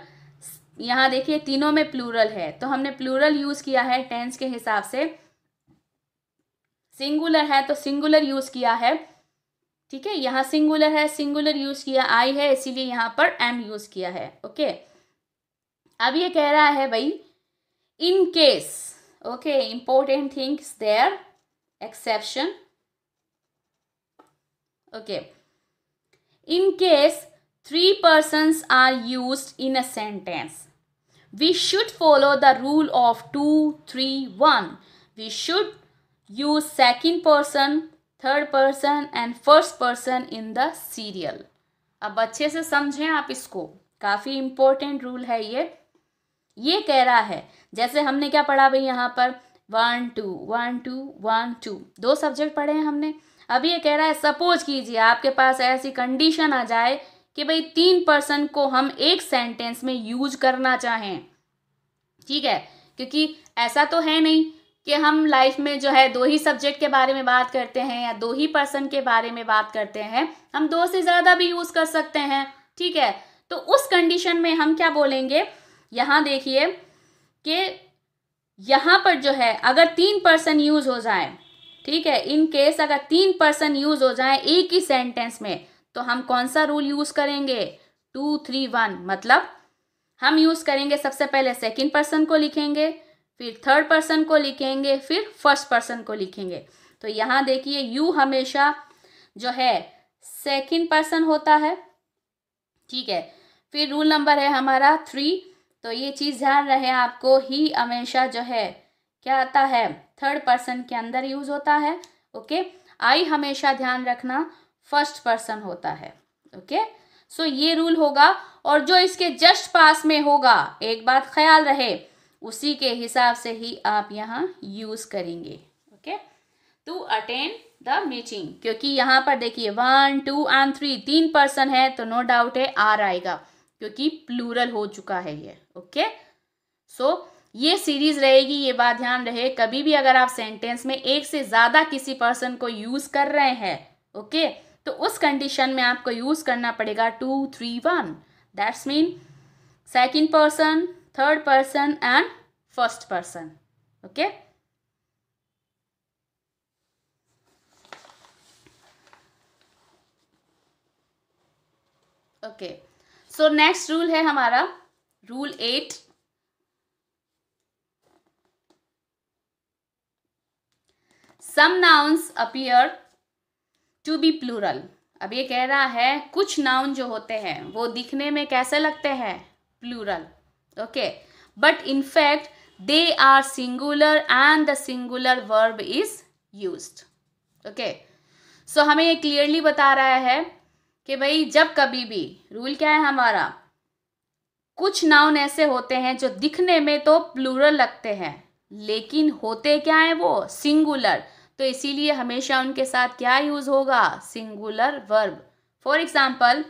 यहाँ देखिए तीनों में प्लूरल है तो हमने प्लूरल यूज़ किया है टेंस के हिसाब से सिंगुलर है तो सिंगुलर यूज़ किया है ठीक है यहाँ सिंगुलर है सिंगुलर यूज़ किया आई है इसीलिए यहाँ पर एम यूज़ किया है ओके अब ये कह रहा है भाई in case okay important things there exception okay in case three persons are used in a sentence we should follow the rule of two three one we should use second person third person and first person in the serial अब अच्छे से समझें आप इसको काफ़ी important rule है ये ये कह रहा है जैसे हमने क्या पढ़ा भाई यहाँ पर one two one two one two दो सब्जेक्ट पढ़े हैं हमने अब ये कह रहा है सपोज कीजिए आपके पास ऐसी कंडीशन आ जाए कि भाई तीन पर्सन को हम एक सेंटेंस में यूज करना चाहें ठीक है क्योंकि ऐसा तो है नहीं कि हम लाइफ में जो है दो ही सब्जेक्ट के बारे में बात करते हैं या दो ही पर्सन के बारे में बात करते हैं हम दो से ज़्यादा भी यूज़ कर सकते हैं ठीक है तो उस कंडीशन में हम क्या बोलेंगे यहां देखिए कि यहां पर जो है अगर तीन पर्सन यूज़ हो जाए ठीक है इन केस अगर तीन पर्सन यूज़ हो जाए एक ही सेंटेंस में तो हम कौन सा रूल यूज करेंगे टू थ्री वन मतलब हम यूज करेंगे सबसे पहले सेकेंड पर्सन को लिखेंगे फिर थर्ड पर्सन को लिखेंगे फिर फर्स्ट पर्सन को लिखेंगे तो यहाँ देखिए यू हमेशा जो है सेकेंड पर्सन होता है ठीक है फिर रूल नंबर है हमारा थ्री तो ये चीज़ ध्यान रहे आपको ही हमेशा जो है क्या आता है थर्ड पर्सन के अंदर यूज होता है ओके आई हमेशा ध्यान रखना फर्स्ट पर्सन होता है ओके सो ये रूल होगा और जो इसके जस्ट पास में होगा एक बात ख्याल रहे उसी के हिसाब से ही आप यहाँ यूज़ करेंगे okay to attend the meeting क्योंकि यहाँ पर देखिए वन टू एंड थ्री तीन पर्सन तो है तो नो डाउट है आर आएगा क्योंकि प्लूरल हो चुका है ये ओके सो ये सीरीज रहेगी ये बात ध्यान रहे कभी भी अगर आप सेंटेंस में एक से ज़्यादा किसी पर्सन को यूज़ कर रहे हैं ओके okay? तो उस कंडीशन में आपको यूज़ करना पड़ेगा two three one that's mean second person third person and first person okay okay so next rule है हमारा rule eight some nouns appear to be plural अब ये कह रहा है कुछ नाउन जो होते हैं वो दिखने में कैसे लगते हैं plural okay but in fact they are singular and the singular verb is use okay so हमें ये क्लियरली बता रहा है कि भाई जब कभी भी रूल क्या है हमारा कुछ नाउन ऐसे होते हैं जो दिखने में तो प्लूरल लगते हैं लेकिन होते क्या है वो सिंगुलर तो इसीलिए हमेशा उनके साथ क्या यूज़ होगा singular verb for example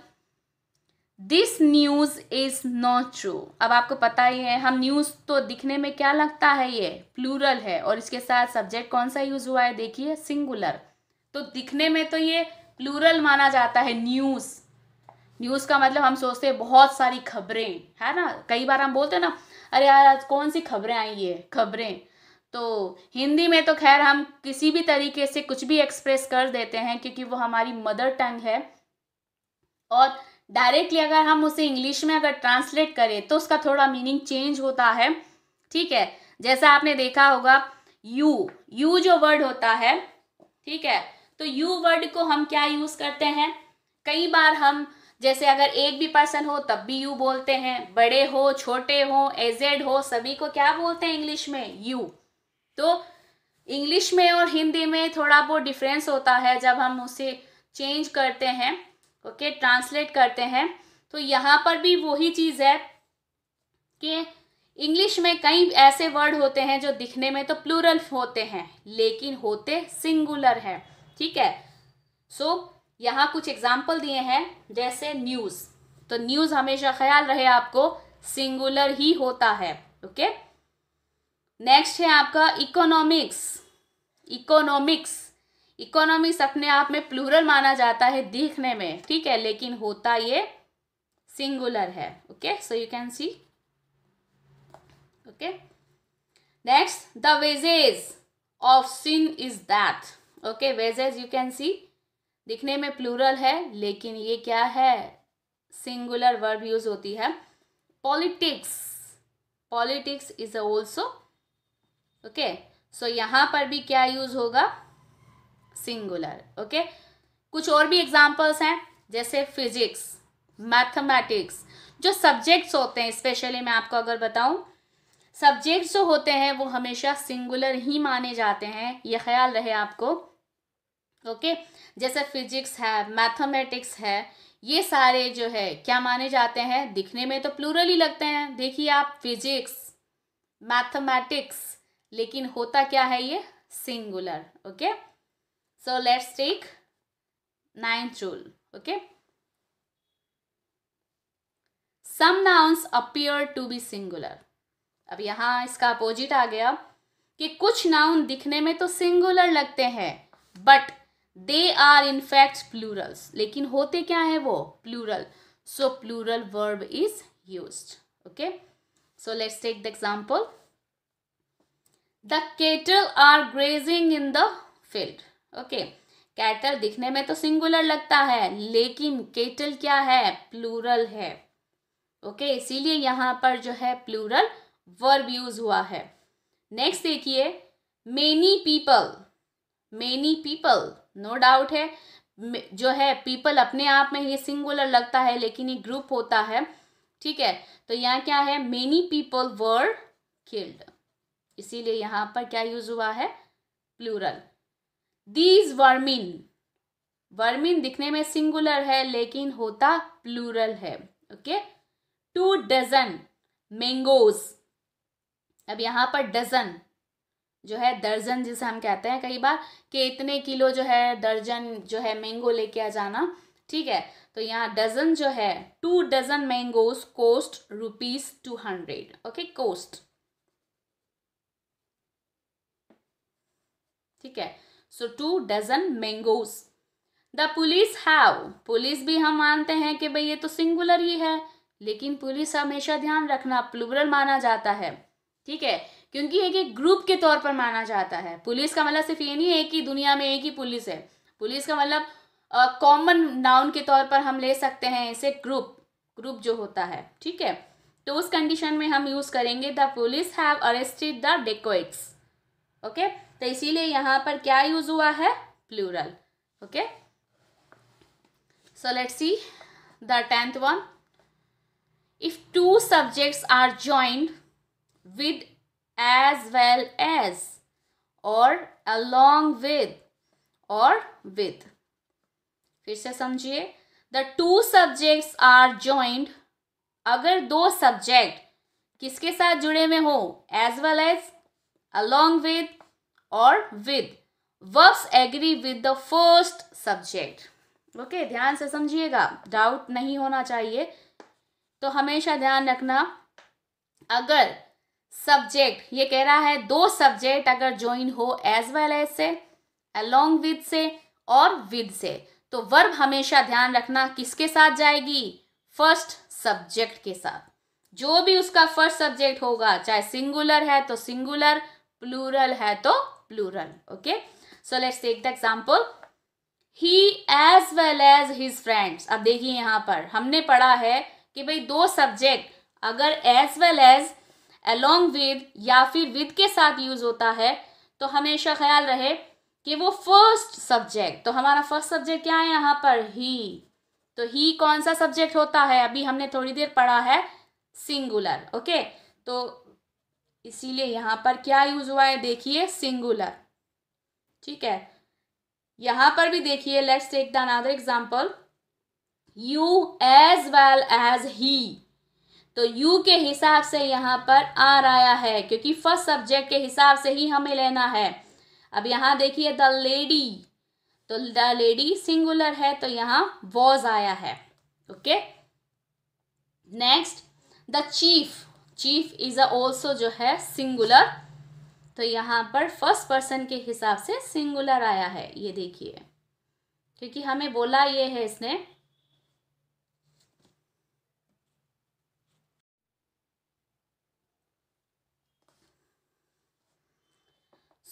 this news is not true अब आपको पता ही है हम न्यूज़ तो दिखने में क्या लगता है ये प्लूरल है और इसके साथ सब्जेक्ट कौन सा यूज़ हुआ है देखिए सिंगुलर तो दिखने में तो ये प्लूरल माना जाता है न्यूज़ न्यूज़ का मतलब हम सोचते हैं बहुत सारी खबरें है ना कई बार हम बोलते हैं ना अरे यार आज कौन सी खबरें आई है खबरें तो हिंदी में तो खैर हम किसी भी तरीके से कुछ भी एक्सप्रेस कर देते हैं क्योंकि वो हमारी मदर टंग है और डायरेक्टली अगर हम उसे इंग्लिश में अगर ट्रांसलेट करें तो उसका थोड़ा मीनिंग चेंज होता है ठीक है जैसा आपने देखा होगा यू यू जो वर्ड होता है ठीक है तो यू वर्ड को हम क्या यूज़ करते हैं कई बार हम जैसे अगर एक भी पर्सन हो तब भी यू बोलते हैं बड़े हो छोटे हो एजेड हो सभी को क्या बोलते हैं इंग्लिश में यू तो इंग्लिश में और हिंदी में थोड़ा बहुत डिफरेंस होता है जब हम उसे चेंज करते हैं ओके ट्रांसलेट करते हैं तो यहाँ पर भी वही चीज़ है कि इंग्लिश में कई ऐसे वर्ड होते हैं जो दिखने में तो प्लूरल होते हैं लेकिन होते सिंगुलर हैं ठीक है सो so, यहाँ कुछ एग्जाम्पल दिए हैं जैसे न्यूज़ तो न्यूज़ हमेशा ख्याल रहे आपको सिंगुलर ही होता है ओके okay? नेक्स्ट है आपका इकोनॉमिक्स इकोनॉमिक्स इकोनॉमिक्स अपने आप में प्लूरल माना जाता है दिखने में ठीक है लेकिन होता ये सिंगुलर है okay so you can see okay next the wages of sin is that okay wages you can see दिखने में प्लूरल है लेकिन ये क्या है सिंगुलर वर्ब यूज होती है politics politics is also okay so यहां पर भी क्या यूज होगा सिंगुलर ओके कुछ और भी एग्जाम्पल्स हैं जैसे फिजिक्स मैथमेटिक्स जो सब्जेक्ट्स होते हैं स्पेशली मैं आपको अगर बताऊं सब्जेक्ट्स जो होते हैं वो हमेशा सिंगुलर ही माने जाते हैं ये ख्याल रहे आपको ओके जैसे फिजिक्स है मैथमेटिक्स है ये सारे जो है क्या माने जाते हैं दिखने में तो प्लूरल ही लगते हैं देखिए आप फिजिक्स मैथमेटिक्स लेकिन होता क्या है ये singular okay so let's take ninth rule okay some nouns appear to be singular अब यहां इसका अपोजिट आ गया कि कुछ नाउन दिखने में तो सिंगुलर लगते हैं but they are in fact plurals लेकिन होते क्या है वो plural so plural verb is use okay so let's take the example the cattle are grazing in the field okay cattle दिखने में तो सिंगुलर लगता है लेकिन केटल क्या है प्लूरल है ओके okay, इसीलिए यहाँ पर जो है प्लूरल वर्ब यूज हुआ है नेक्स्ट देखिए many people many people no doubt है जो है पीपल अपने आप में ये सिंगुलर लगता है लेकिन ये ग्रुप होता है ठीक है तो यहाँ क्या है मेनी पीपल वर किल्ड इसीलिए यहां पर क्या यूज हुआ है प्लूरल दीज वर्मिन वर्मिन दिखने में सिंगुलर है लेकिन होता प्लूरल है ओके टू डजन मैंगोज अब यहाँ पर डजन जो है दर्जन जिसे हम कहते हैं कई बार कि इतने किलो जो है दर्जन जो है मैंगो लेके आ जाना ठीक है तो यहाँ डजन जो है two dozen mangoes cost rupees two hundred okay cost ठीक है so two dozen mangoes the police have police भी हम मानते हैं कि भाई ये तो सिंगुलर ही है लेकिन पुलिस हमेशा ध्यान रखना प्लूरल माना जाता है ठीक है क्योंकि एक एक ग्रुप के तौर पर माना जाता है पुलिस का मतलब सिर्फ ये नहीं है कि दुनिया में एक ही पुलिस है पुलिस का मतलब कॉमन नाउन के तौर पर हम ले सकते हैं इसे ग्रुप ग्रुप जो होता है ठीक है तो उस कंडीशन में हम यूज करेंगे the police have arrested the dacoits okay तो इसीलिए यहां पर क्या यूज हुआ है plural okay so let see the tenth one if two subjects are joint with as well as और अलोंग विद और विद फिर से समझिए the two subjects are joined अगर दो सब्जेक्ट किसके साथ जुड़े में हो as well as along with और with verbs agree with the first subject okay ध्यान से समझिएगा डाउट नहीं होना चाहिए तो हमेशा ध्यान रखना अगर सब्जेक्ट ये कह रहा है दो सब्जेक्ट अगर ज्वाइन हो एज वेल एज से अलोंग विद से और विद से तो वर्ब हमेशा ध्यान रखना किसके साथ जाएगी फर्स्ट सब्जेक्ट के साथ जो भी उसका फर्स्ट सब्जेक्ट होगा चाहे सिंगुलर है तो सिंगुलर प्लूरल है तो plural okay so let's take the example he as well as his friends अब देखिए यहाँ पर हमने पढ़ा है कि भाई दो सब्जेक्ट अगर as well as along with या फिर with के साथ यूज होता है तो हमेशा ख्याल रहे कि वो फर्स्ट सब्जेक्ट तो हमारा फर्स्ट सब्जेक्ट क्या है यहाँ पर ही तो ही कौन सा सब्जेक्ट होता है अभी हमने थोड़ी देर पढ़ा है सिंगुलर ओके तो इसीलिए यहाँ पर क्या यूज हुआ है देखिए सिंगुलर ठीक है यहाँ पर भी देखिए let's take the another example you as well as he तो यू के हिसाब से यहाँ पर आ रहा है क्योंकि फर्स्ट सब्जेक्ट के हिसाब से ही हमें लेना है अब यहाँ देखिए द लेडी तो द लेडी सिंगुलर है तो यहाँ वॉज आया है okay next the chief chief is also जो है सिंगुलर तो यहाँ पर फर्स्ट पर्सन के हिसाब से सिंगुलर आया है ये देखिए क्योंकि हमें बोला ये है इसने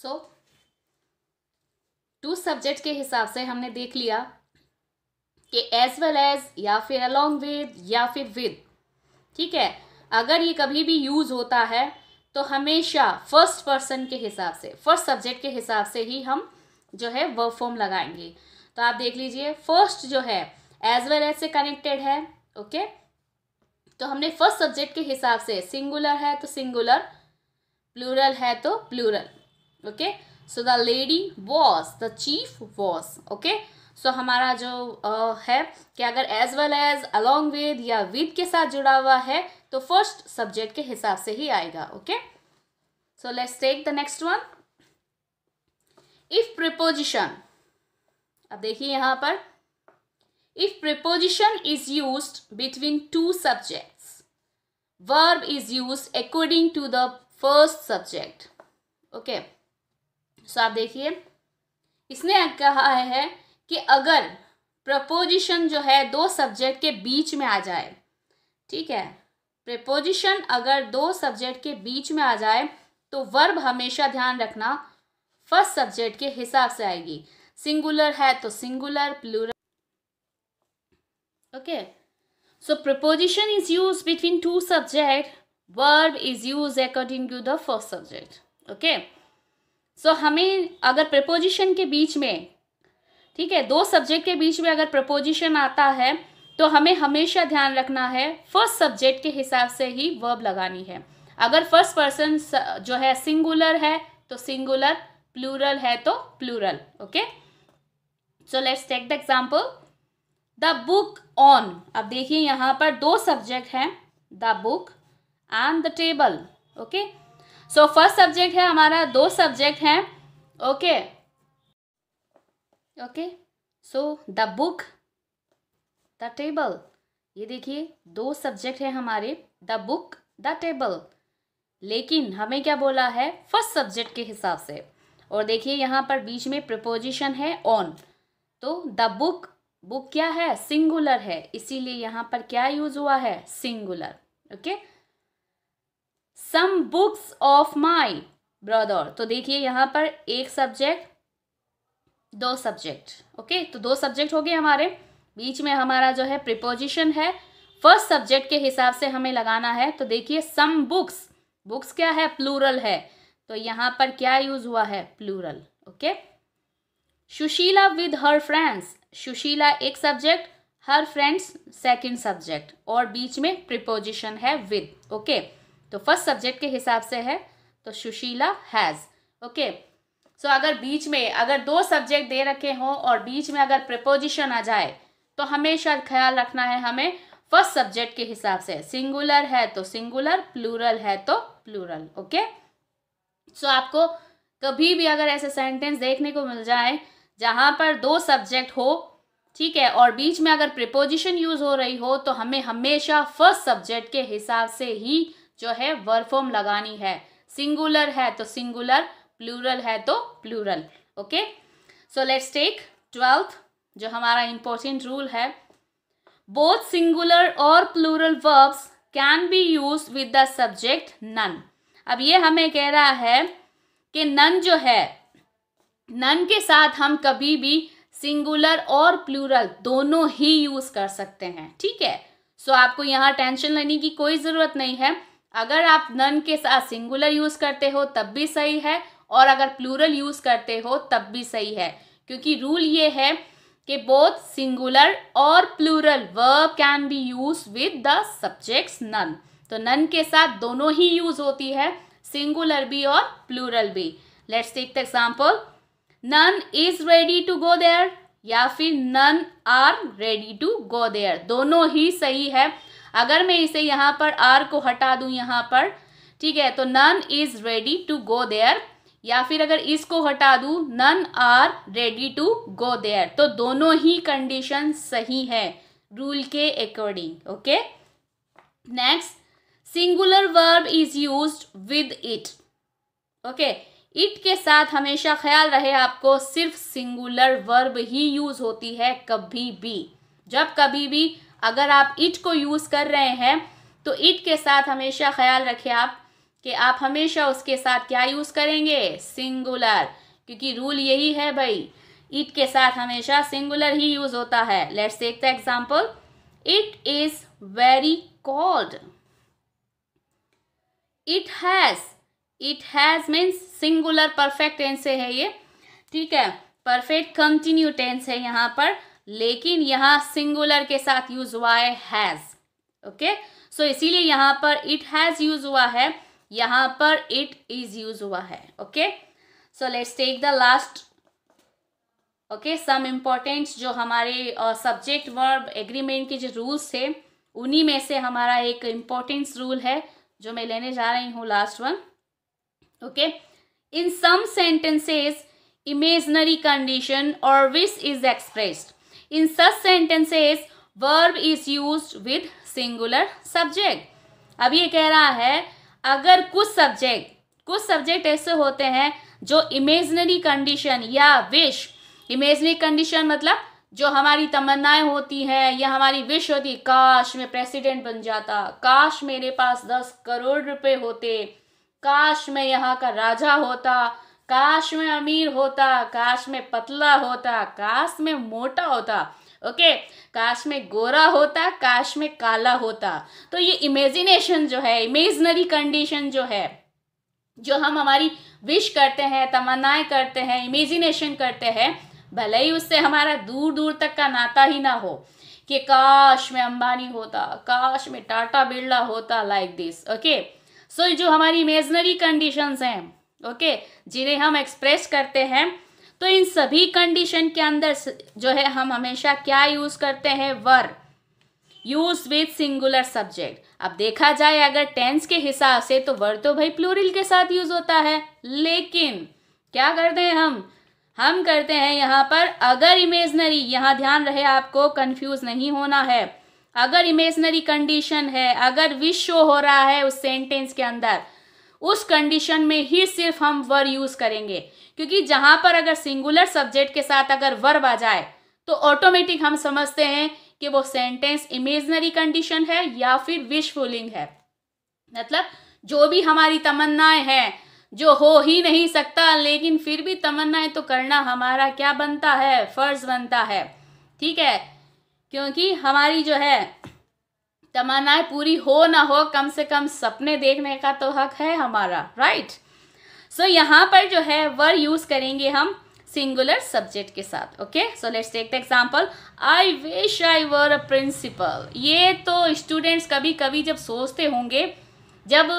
सो टू सब्जेक्ट के हिसाब से हमने देख लिया कि एज वेल एज या फिर अलोंग विद या फिर विद ठीक है अगर ये कभी भी यूज़ होता है तो हमेशा फर्स्ट पर्सन के हिसाब से फर्स्ट सब्जेक्ट के हिसाब से ही हम जो है वर्क फॉर्म लगाएंगे तो आप देख लीजिए फर्स्ट जो है एज वेल एज से कनेक्टेड है ओके okay? तो हमने फर्स्ट सब्जेक्ट के हिसाब से सिंगुलर है तो सिंगुलर प्लूरल है तो plural okay so the lady was the chief was okay so so, हमारा जो uh, है कि अगर as well as along with या विद के साथ जुड़ा हुआ है तो फर्स्ट सब्जेक्ट के हिसाब से ही आएगा okay so let's take the next one if preposition अब देखिए यहां पर if preposition is use between two subjects verb is use according to the first subject okay so आप देखिए इसने कहा है कि अगर प्रपोजिशन जो है दो सब्जेक्ट के बीच में आ जाए ठीक है प्रपोजिशन अगर दो सब्जेक्ट के बीच में आ जाए तो वर्ब हमेशा ध्यान रखना फर्स्ट सब्जेक्ट के हिसाब से आएगी सिंगुलर है तो singular plural okay so preposition is use between two subject verb is use according to the first subject okay so हमें अगर प्रपोजिशन के बीच में ठीक है दो सब्जेक्ट के बीच में अगर प्रपोजिशन आता है तो हमें हमेशा ध्यान रखना है फर्स्ट सब्जेक्ट के हिसाब से ही वर्ब लगानी है अगर फर्स्ट पर्सन जो है सिंगुलर है तो सिंगुलर प्लूरल है तो plural okay so let's take the example the book on अब देखिए यहां पर दो सब्जेक्ट हैं the book and the table okay so first subject है हमारा दो सब्जेक्ट हैं okay okay. Okay so the book the table ये देखिए दो सब्जेक्ट है हमारे द बुक द टेबल लेकिन हमें क्या बोला है फर्स्ट सब्जेक्ट के हिसाब से और देखिए यहाँ पर बीच में प्रपोजिशन है ऑन तो द बुक बुक क्या है सिंगुलर है इसीलिए यहाँ पर क्या यूज हुआ है singular okay some books of my brother तो देखिए यहाँ पर एक सब्जेक्ट दो सब्जेक्ट ओके तो दो सब्जेक्ट हो गए हमारे बीच में हमारा जो है प्रिपोजिशन है फर्स्ट सब्जेक्ट के हिसाब से हमें लगाना है तो देखिए सम बुक्स बुक्स क्या है प्लूरल है तो यहाँ पर क्या यूज हुआ है plural okay Sushila with her friends Sushila एक subject her friends second subject और बीच में प्रिपोजिशन है विद ओके okay? तो फर्स्ट सब्जेक्ट के हिसाब से है तो Sushila has okay okay? So अगर बीच में अगर दो सब्जेक्ट दे रखे हों और बीच में अगर प्रपोजिशन आ जाए तो हमेशा ख्याल रखना है हमें फर्स्ट सब्जेक्ट के हिसाब से सिंगुलर है तो सिंगुलर प्लूरल है तो प्लूरल ओके सो आपको कभी भी अगर ऐसे सेंटेंस देखने को मिल जाए जहां पर दो सब्जेक्ट हो ठीक है और बीच में अगर प्रिपोजिशन यूज हो रही हो तो हमें हमेशा फर्स्ट सब्जेक्ट के हिसाब से ही जो है वर्फॉर्म फॉर्म लगानी है सिंगुलर है तो सिंगुलर प्लूरल है तो plural okay so let's take twelfth जो हमारा इंपॉर्टेंट रूल है बोथ सिंगुलर और plural verbs can be use with the subject none अब ये हमें कह रहा है कि नन जो है नन के साथ हम कभी भी सिंगुलर और प्लूरल दोनों ही यूज कर सकते हैं ठीक है सो so, आपको यहाँ टेंशन लेने की कोई ज़रूरत नहीं है अगर आप नन के साथ सिंगुलर यूज करते हो तब भी सही है और अगर प्लूरल यूज़ करते हो तब भी सही है क्योंकि रूल ये है कि बोथ सिंगुलर और plural verb can be use with the subjects none तो नन के साथ दोनों ही यूज होती है सिंगुलर भी और प्लूरल भी let's take the example none is ready to go there या फिर none are ready to go there दोनों ही सही है अगर मैं इसे यहाँ पर आर को हटा दूँ यहाँ पर ठीक है तो none is ready to go there या फिर अगर इसको हटा दू none are ready to go there तो दोनों ही कंडीशन सही है रूल के according okay next singular verb is use with it okay it के साथ हमेशा ख्याल रहे आपको सिर्फ सिंगुलर वर्ब ही यूज होती है कभी भी जब कभी भी अगर आप इट को यूज कर रहे हैं तो इट के साथ हमेशा ख्याल रखें आप कि आप हमेशा उसके साथ क्या यूज़ करेंगे सिंगुलर क्योंकि रूल यही है भाई इट के साथ हमेशा सिंगुलर ही यूज़ होता है let's take the example it is very cold it has it has means singular perfect tense है ये ठीक है परफेक्ट कंटिन्यू टेंस है यहां पर लेकिन यहां सिंगुलर के साथ यूज हुआ है हैज़ ओके सो इसीलिए यहां पर इट हैज़ यूज हुआ है यहां पर इट इज यूज हुआ है okay so let's take the last okay some important जो हमारे सब्जेक्ट वर्ब एग्रीमेंट के जो रूल्स थे उन्हीं में से हमारा एक इम्पोर्टेंस रूल है जो मैं लेने जा रही हूँ last one okay in some sentences imaginary condition और wish is expressed. In such sentences verb is used with singular subject अब ये कह रहा है अगर कुछ सब्जेक्ट कुछ सब्जेक्ट ऐसे होते हैं जो इमेजनरी कंडीशन या विश इमेजनरी कंडीशन मतलब जो हमारी तमन्नाएं होती हैं या हमारी विश होती काश मैं प्रेसिडेंट बन जाता काश मेरे पास दस करोड़ रुपए होते काश मैं यहाँ का राजा होता काश मैं अमीर होता काश मैं पतला होता काश मैं मोटा होता ओके काश में गोरा होता काश में काला होता तो ये इमेजिनेशन जो है इमेजनरी कंडीशन जो है जो हम हमारी विश करते हैं तमन्नाएं करते हैं इमेजिनेशन करते हैं भले ही उससे हमारा दूर दूर तक का नाता ही ना हो कि काश में अंबानी होता काश में टाटा बिरला होता लाइक दिस ओके सो जो हमारी इमेजनरी कंडीशंस हैं ओके जिन्हें हम एक्सप्रेस करते हैं तो इन सभी कंडीशन के अंदर जो है हम हमेशा क्या यूज करते हैं were use with singular subject अब देखा जाए अगर टेंस के हिसाब से तो वर तो भाई प्लूरल के साथ यूज होता है लेकिन क्या करते हैं हम हम करते हैं यहाँ पर अगर इमेजनरी यहाँ ध्यान रहे आपको कंफ्यूज नहीं होना है अगर इमेजनरी कंडीशन है अगर विश शो हो रहा है उस सेंटेंस के अंदर उस कंडीशन में ही सिर्फ हम वर यूज करेंगे क्योंकि जहां पर अगर सिंगुलर सब्जेक्ट के साथ अगर वर्ब आ जाए तो ऑटोमेटिक हम समझते हैं कि वो सेंटेंस इमेजनरी कंडीशन है या फिर विशफुलिंग है मतलब जो भी हमारी तमन्नाएं हैं जो हो ही नहीं सकता लेकिन फिर भी तमन्नाएं तो करना हमारा क्या बनता है फर्ज बनता है ठीक है क्योंकि हमारी जो है तमन्नाएं पूरी हो ना हो कम से कम सपने देखने का तो हक है हमारा राइट सो यहाँ पर जो है वर यूज करेंगे हम सिंगुलर सब्जेक्ट के साथ okay so let's take the example I wish I were a principal ये तो स्टूडेंट्स कभी कभी जब सोचते होंगे जब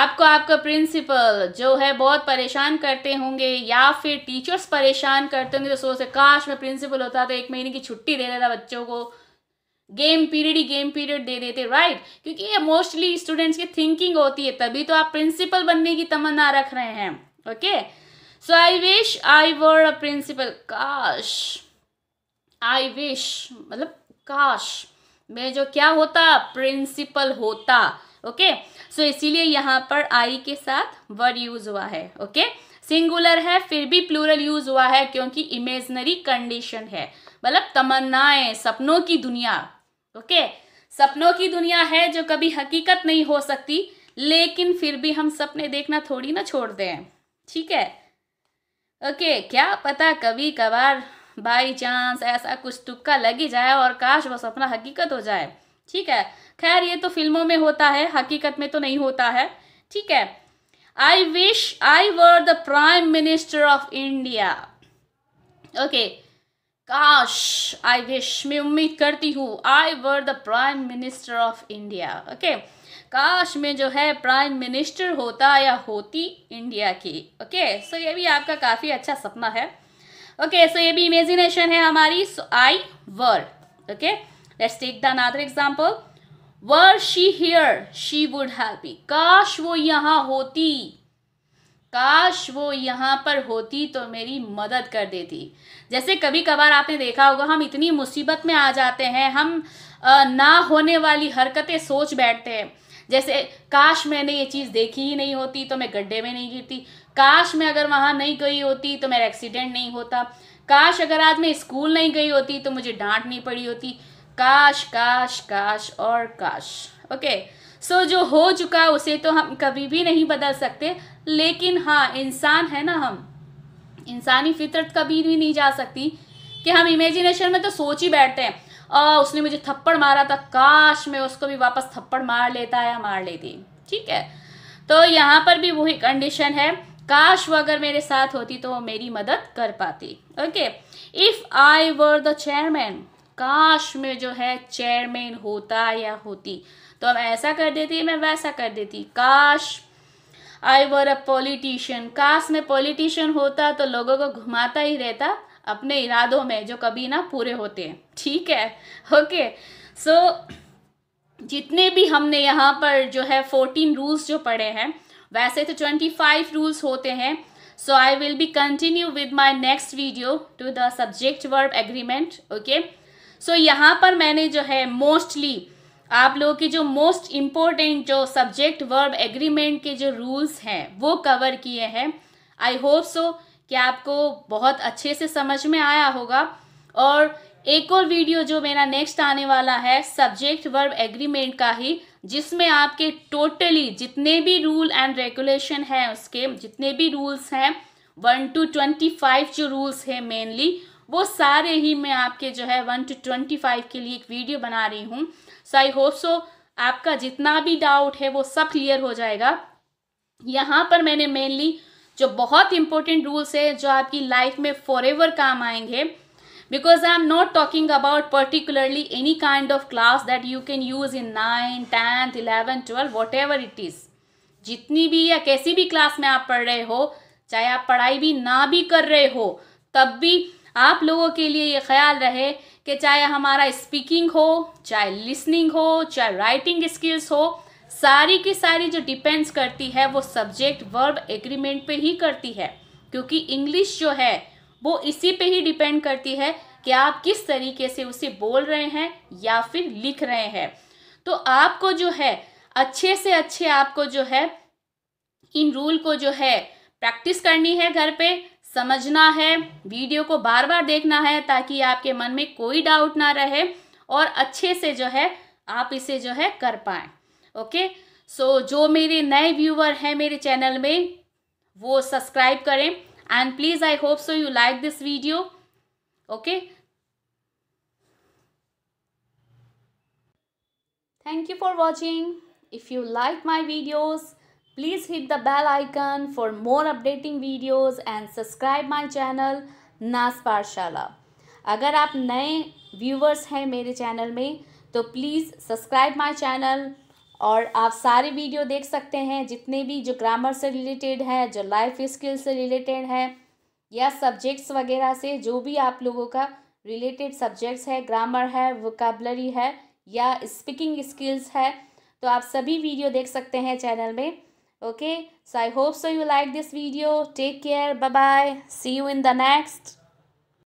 आपको आपका प्रिंसिपल जो है बहुत परेशान करते होंगे या फिर टीचर्स परेशान करते होंगे तो सोचते काश मैं प्रिंसिपल होता तो एक महीने की छुट्टी दे देता बच्चों को गेम पीरियड ही गेम पीरियड दे देते राइट क्योंकि ये मोस्टली स्टूडेंट्स की थिंकिंग होती है तभी तो आप प्रिंसिपल बनने की तमन्ना रख रहे हैं okay so I wish I were a principal काश आई विश मतलब काश मैं जो क्या होता प्रिंसिपल होता ओके okay? सो so, इसीलिए यहाँ पर आई के साथ वर्ड यूज हुआ है ओके okay? सिंगुलर है फिर भी प्लूरल यूज हुआ है क्योंकि इमेजनरी कंडीशन है मतलब तमन्नाएं सपनों की दुनिया ओके सपनों की दुनिया है जो कभी हकीकत नहीं हो सकती लेकिन फिर भी हम सपने देखना थोड़ी ना छोड़ दें ठीक है ओके क्या पता कभी कभार बाई चांस ऐसा कुछ तुक्का लग ही जाए और काश वो सपना हकीकत हो जाए ठीक है खैर ये तो फिल्मों में होता है हकीकत में तो नहीं होता है ठीक है I wish I were the prime minister of India okay काश आई विश मैं उम्मीद करती हूँ I were the prime minister of India okay काश में जो है प्राइम मिनिस्टर होता या होती इंडिया की ओके okay, सो so ये भी आपका काफ़ी अच्छा सपना है ओके okay, सो so ये भी इमेजिनेशन है हमारी so I were okay let's take the another example were she here she would happy काश वो यहाँ होती काश वो यहाँ पर होती तो मेरी मदद कर देती जैसे कभी कभार आपने देखा होगा हम इतनी मुसीबत में आ जाते हैं हम ना होने वाली हरकतें सोच बैठते हैं जैसे काश मैंने ये चीज़ देखी ही नहीं होती तो मैं गड्ढे में नहीं गिरती काश मैं अगर वहाँ नहीं गई होती तो मेरा एक्सीडेंट नहीं होता काश अगर आज मैं स्कूल नहीं गई होती तो मुझे डांट नहीं पड़ी होती काश काश काश और काश ओके okay. सो जो हो चुका उसे तो हम कभी भी नहीं बदल सकते लेकिन हाँ इंसान है ना हम इंसानी फितरत कभी भी नहीं जा सकती कि हम इमेजिनेशन में तो सोच ही बैठते हैं और उसने मुझे थप्पड़ मारा था काश मैं उसको भी वापस थप्पड़ मार लेता या मार लेती ठीक है तो यहाँ पर भी वही कंडीशन है काश वो अगर मेरे साथ होती तो वो मेरी मदद कर पाती okay if I were the chairman काश में जो है चेयरमैन होता या होती तो अब ऐसा कर देती मैं वैसा कर देती काश आई वर अ पॉलिटिशियन काश में पॉलिटिशियन होता तो लोगों को घुमाता ही रहता अपने इरादों में जो कभी ना पूरे होते हैं ठीक है ओके सो so, जितने भी हमने यहाँ पर जो है फोर्टीन रूल्स जो पढ़े हैं वैसे तो ट्वेंटी फाइव रूल्स होते हैं so I will be continue with my next video to the subject verb agreement okay so यहाँ पर मैंने जो है मोस्टली आप लोगों की जो मोस्ट इम्पोर्टेंट जो सब्जेक्ट वर्ब एग्रीमेंट के जो रूल्स हैं वो कवर किए हैं आई होप सो कि आपको बहुत अच्छे से समझ में आया होगा और एक और वीडियो जो मेरा नेक्स्ट आने वाला है सब्जेक्ट वर्ब एग्रीमेंट का ही जिसमें आपके टोटली जितने भी रूल एंड रेगुलेशन हैं उसके जितने भी रूल्स हैं वन टू ट्वेंटी फाइव जो रूल्स हैं मेनली वो सारे ही मैं आपके जो है वन टू ट्वेंटी फाइव के लिए एक वीडियो बना रही हूँ सो आई होप सो आपका जितना भी डाउट है वो सब क्लियर हो जाएगा यहाँ पर मैंने मेनली जो बहुत इंपॉर्टेंट रूल्स है जो आपकी लाइफ में फॉर एवर काम आएंगे because I am not talking about particularly any kind of class that you can use in nine tenth eleven twelve whatever it is जितनी भी या कैसी भी क्लास में आप पढ़ रहे हो चाहे आप पढ़ाई भी ना भी कर रहे हो तब भी आप लोगों के लिए ये ख्याल रहे कि चाहे हमारा स्पीकिंग हो चाहे लिसनिंग हो चाहे राइटिंग स्किल्स हो सारी की सारी जो डिपेंड्स करती है वो सब्जेक्ट वर्ब एग्रीमेंट पे ही करती है क्योंकि इंग्लिश जो है वो इसी पे ही डिपेंड करती है कि आप किस तरीके से उसे बोल रहे हैं या फिर लिख रहे हैं तो आपको जो है अच्छे से अच्छे आपको जो है इन रूल को जो है प्रैक्टिस करनी है घर पे समझना है वीडियो को बार बार देखना है ताकि आपके मन में कोई डाउट ना रहे और अच्छे से जो है आप इसे जो है कर पाए ओके सो जो मेरे नए व्यूवर हैं मेरे चैनल में वो सब्सक्राइब करें and please I hope so you like this video okay thank you for watching if you like my videos Please hit the bell icon for more updating videos and subscribe my channel Nas Parshala. अगर आप नए viewers हैं मेरे channel में तो please subscribe my channel और आप सारे वीडियो देख सकते हैं जितने भी जो ग्रामर से रिलेटेड है जो लाइफ स्किल से रिलेटेड है या सब्जेक्ट्स वगैरह से जो भी आप लोगों का रिलेटेड सब्जेक्ट्स है ग्रामर है वोकेबलरी है या स्पीकिंग स्किल्स है तो आप सभी वीडियो देख सकते हैं चैनल में okay so i hope so you like this video take care bye bye see you in the next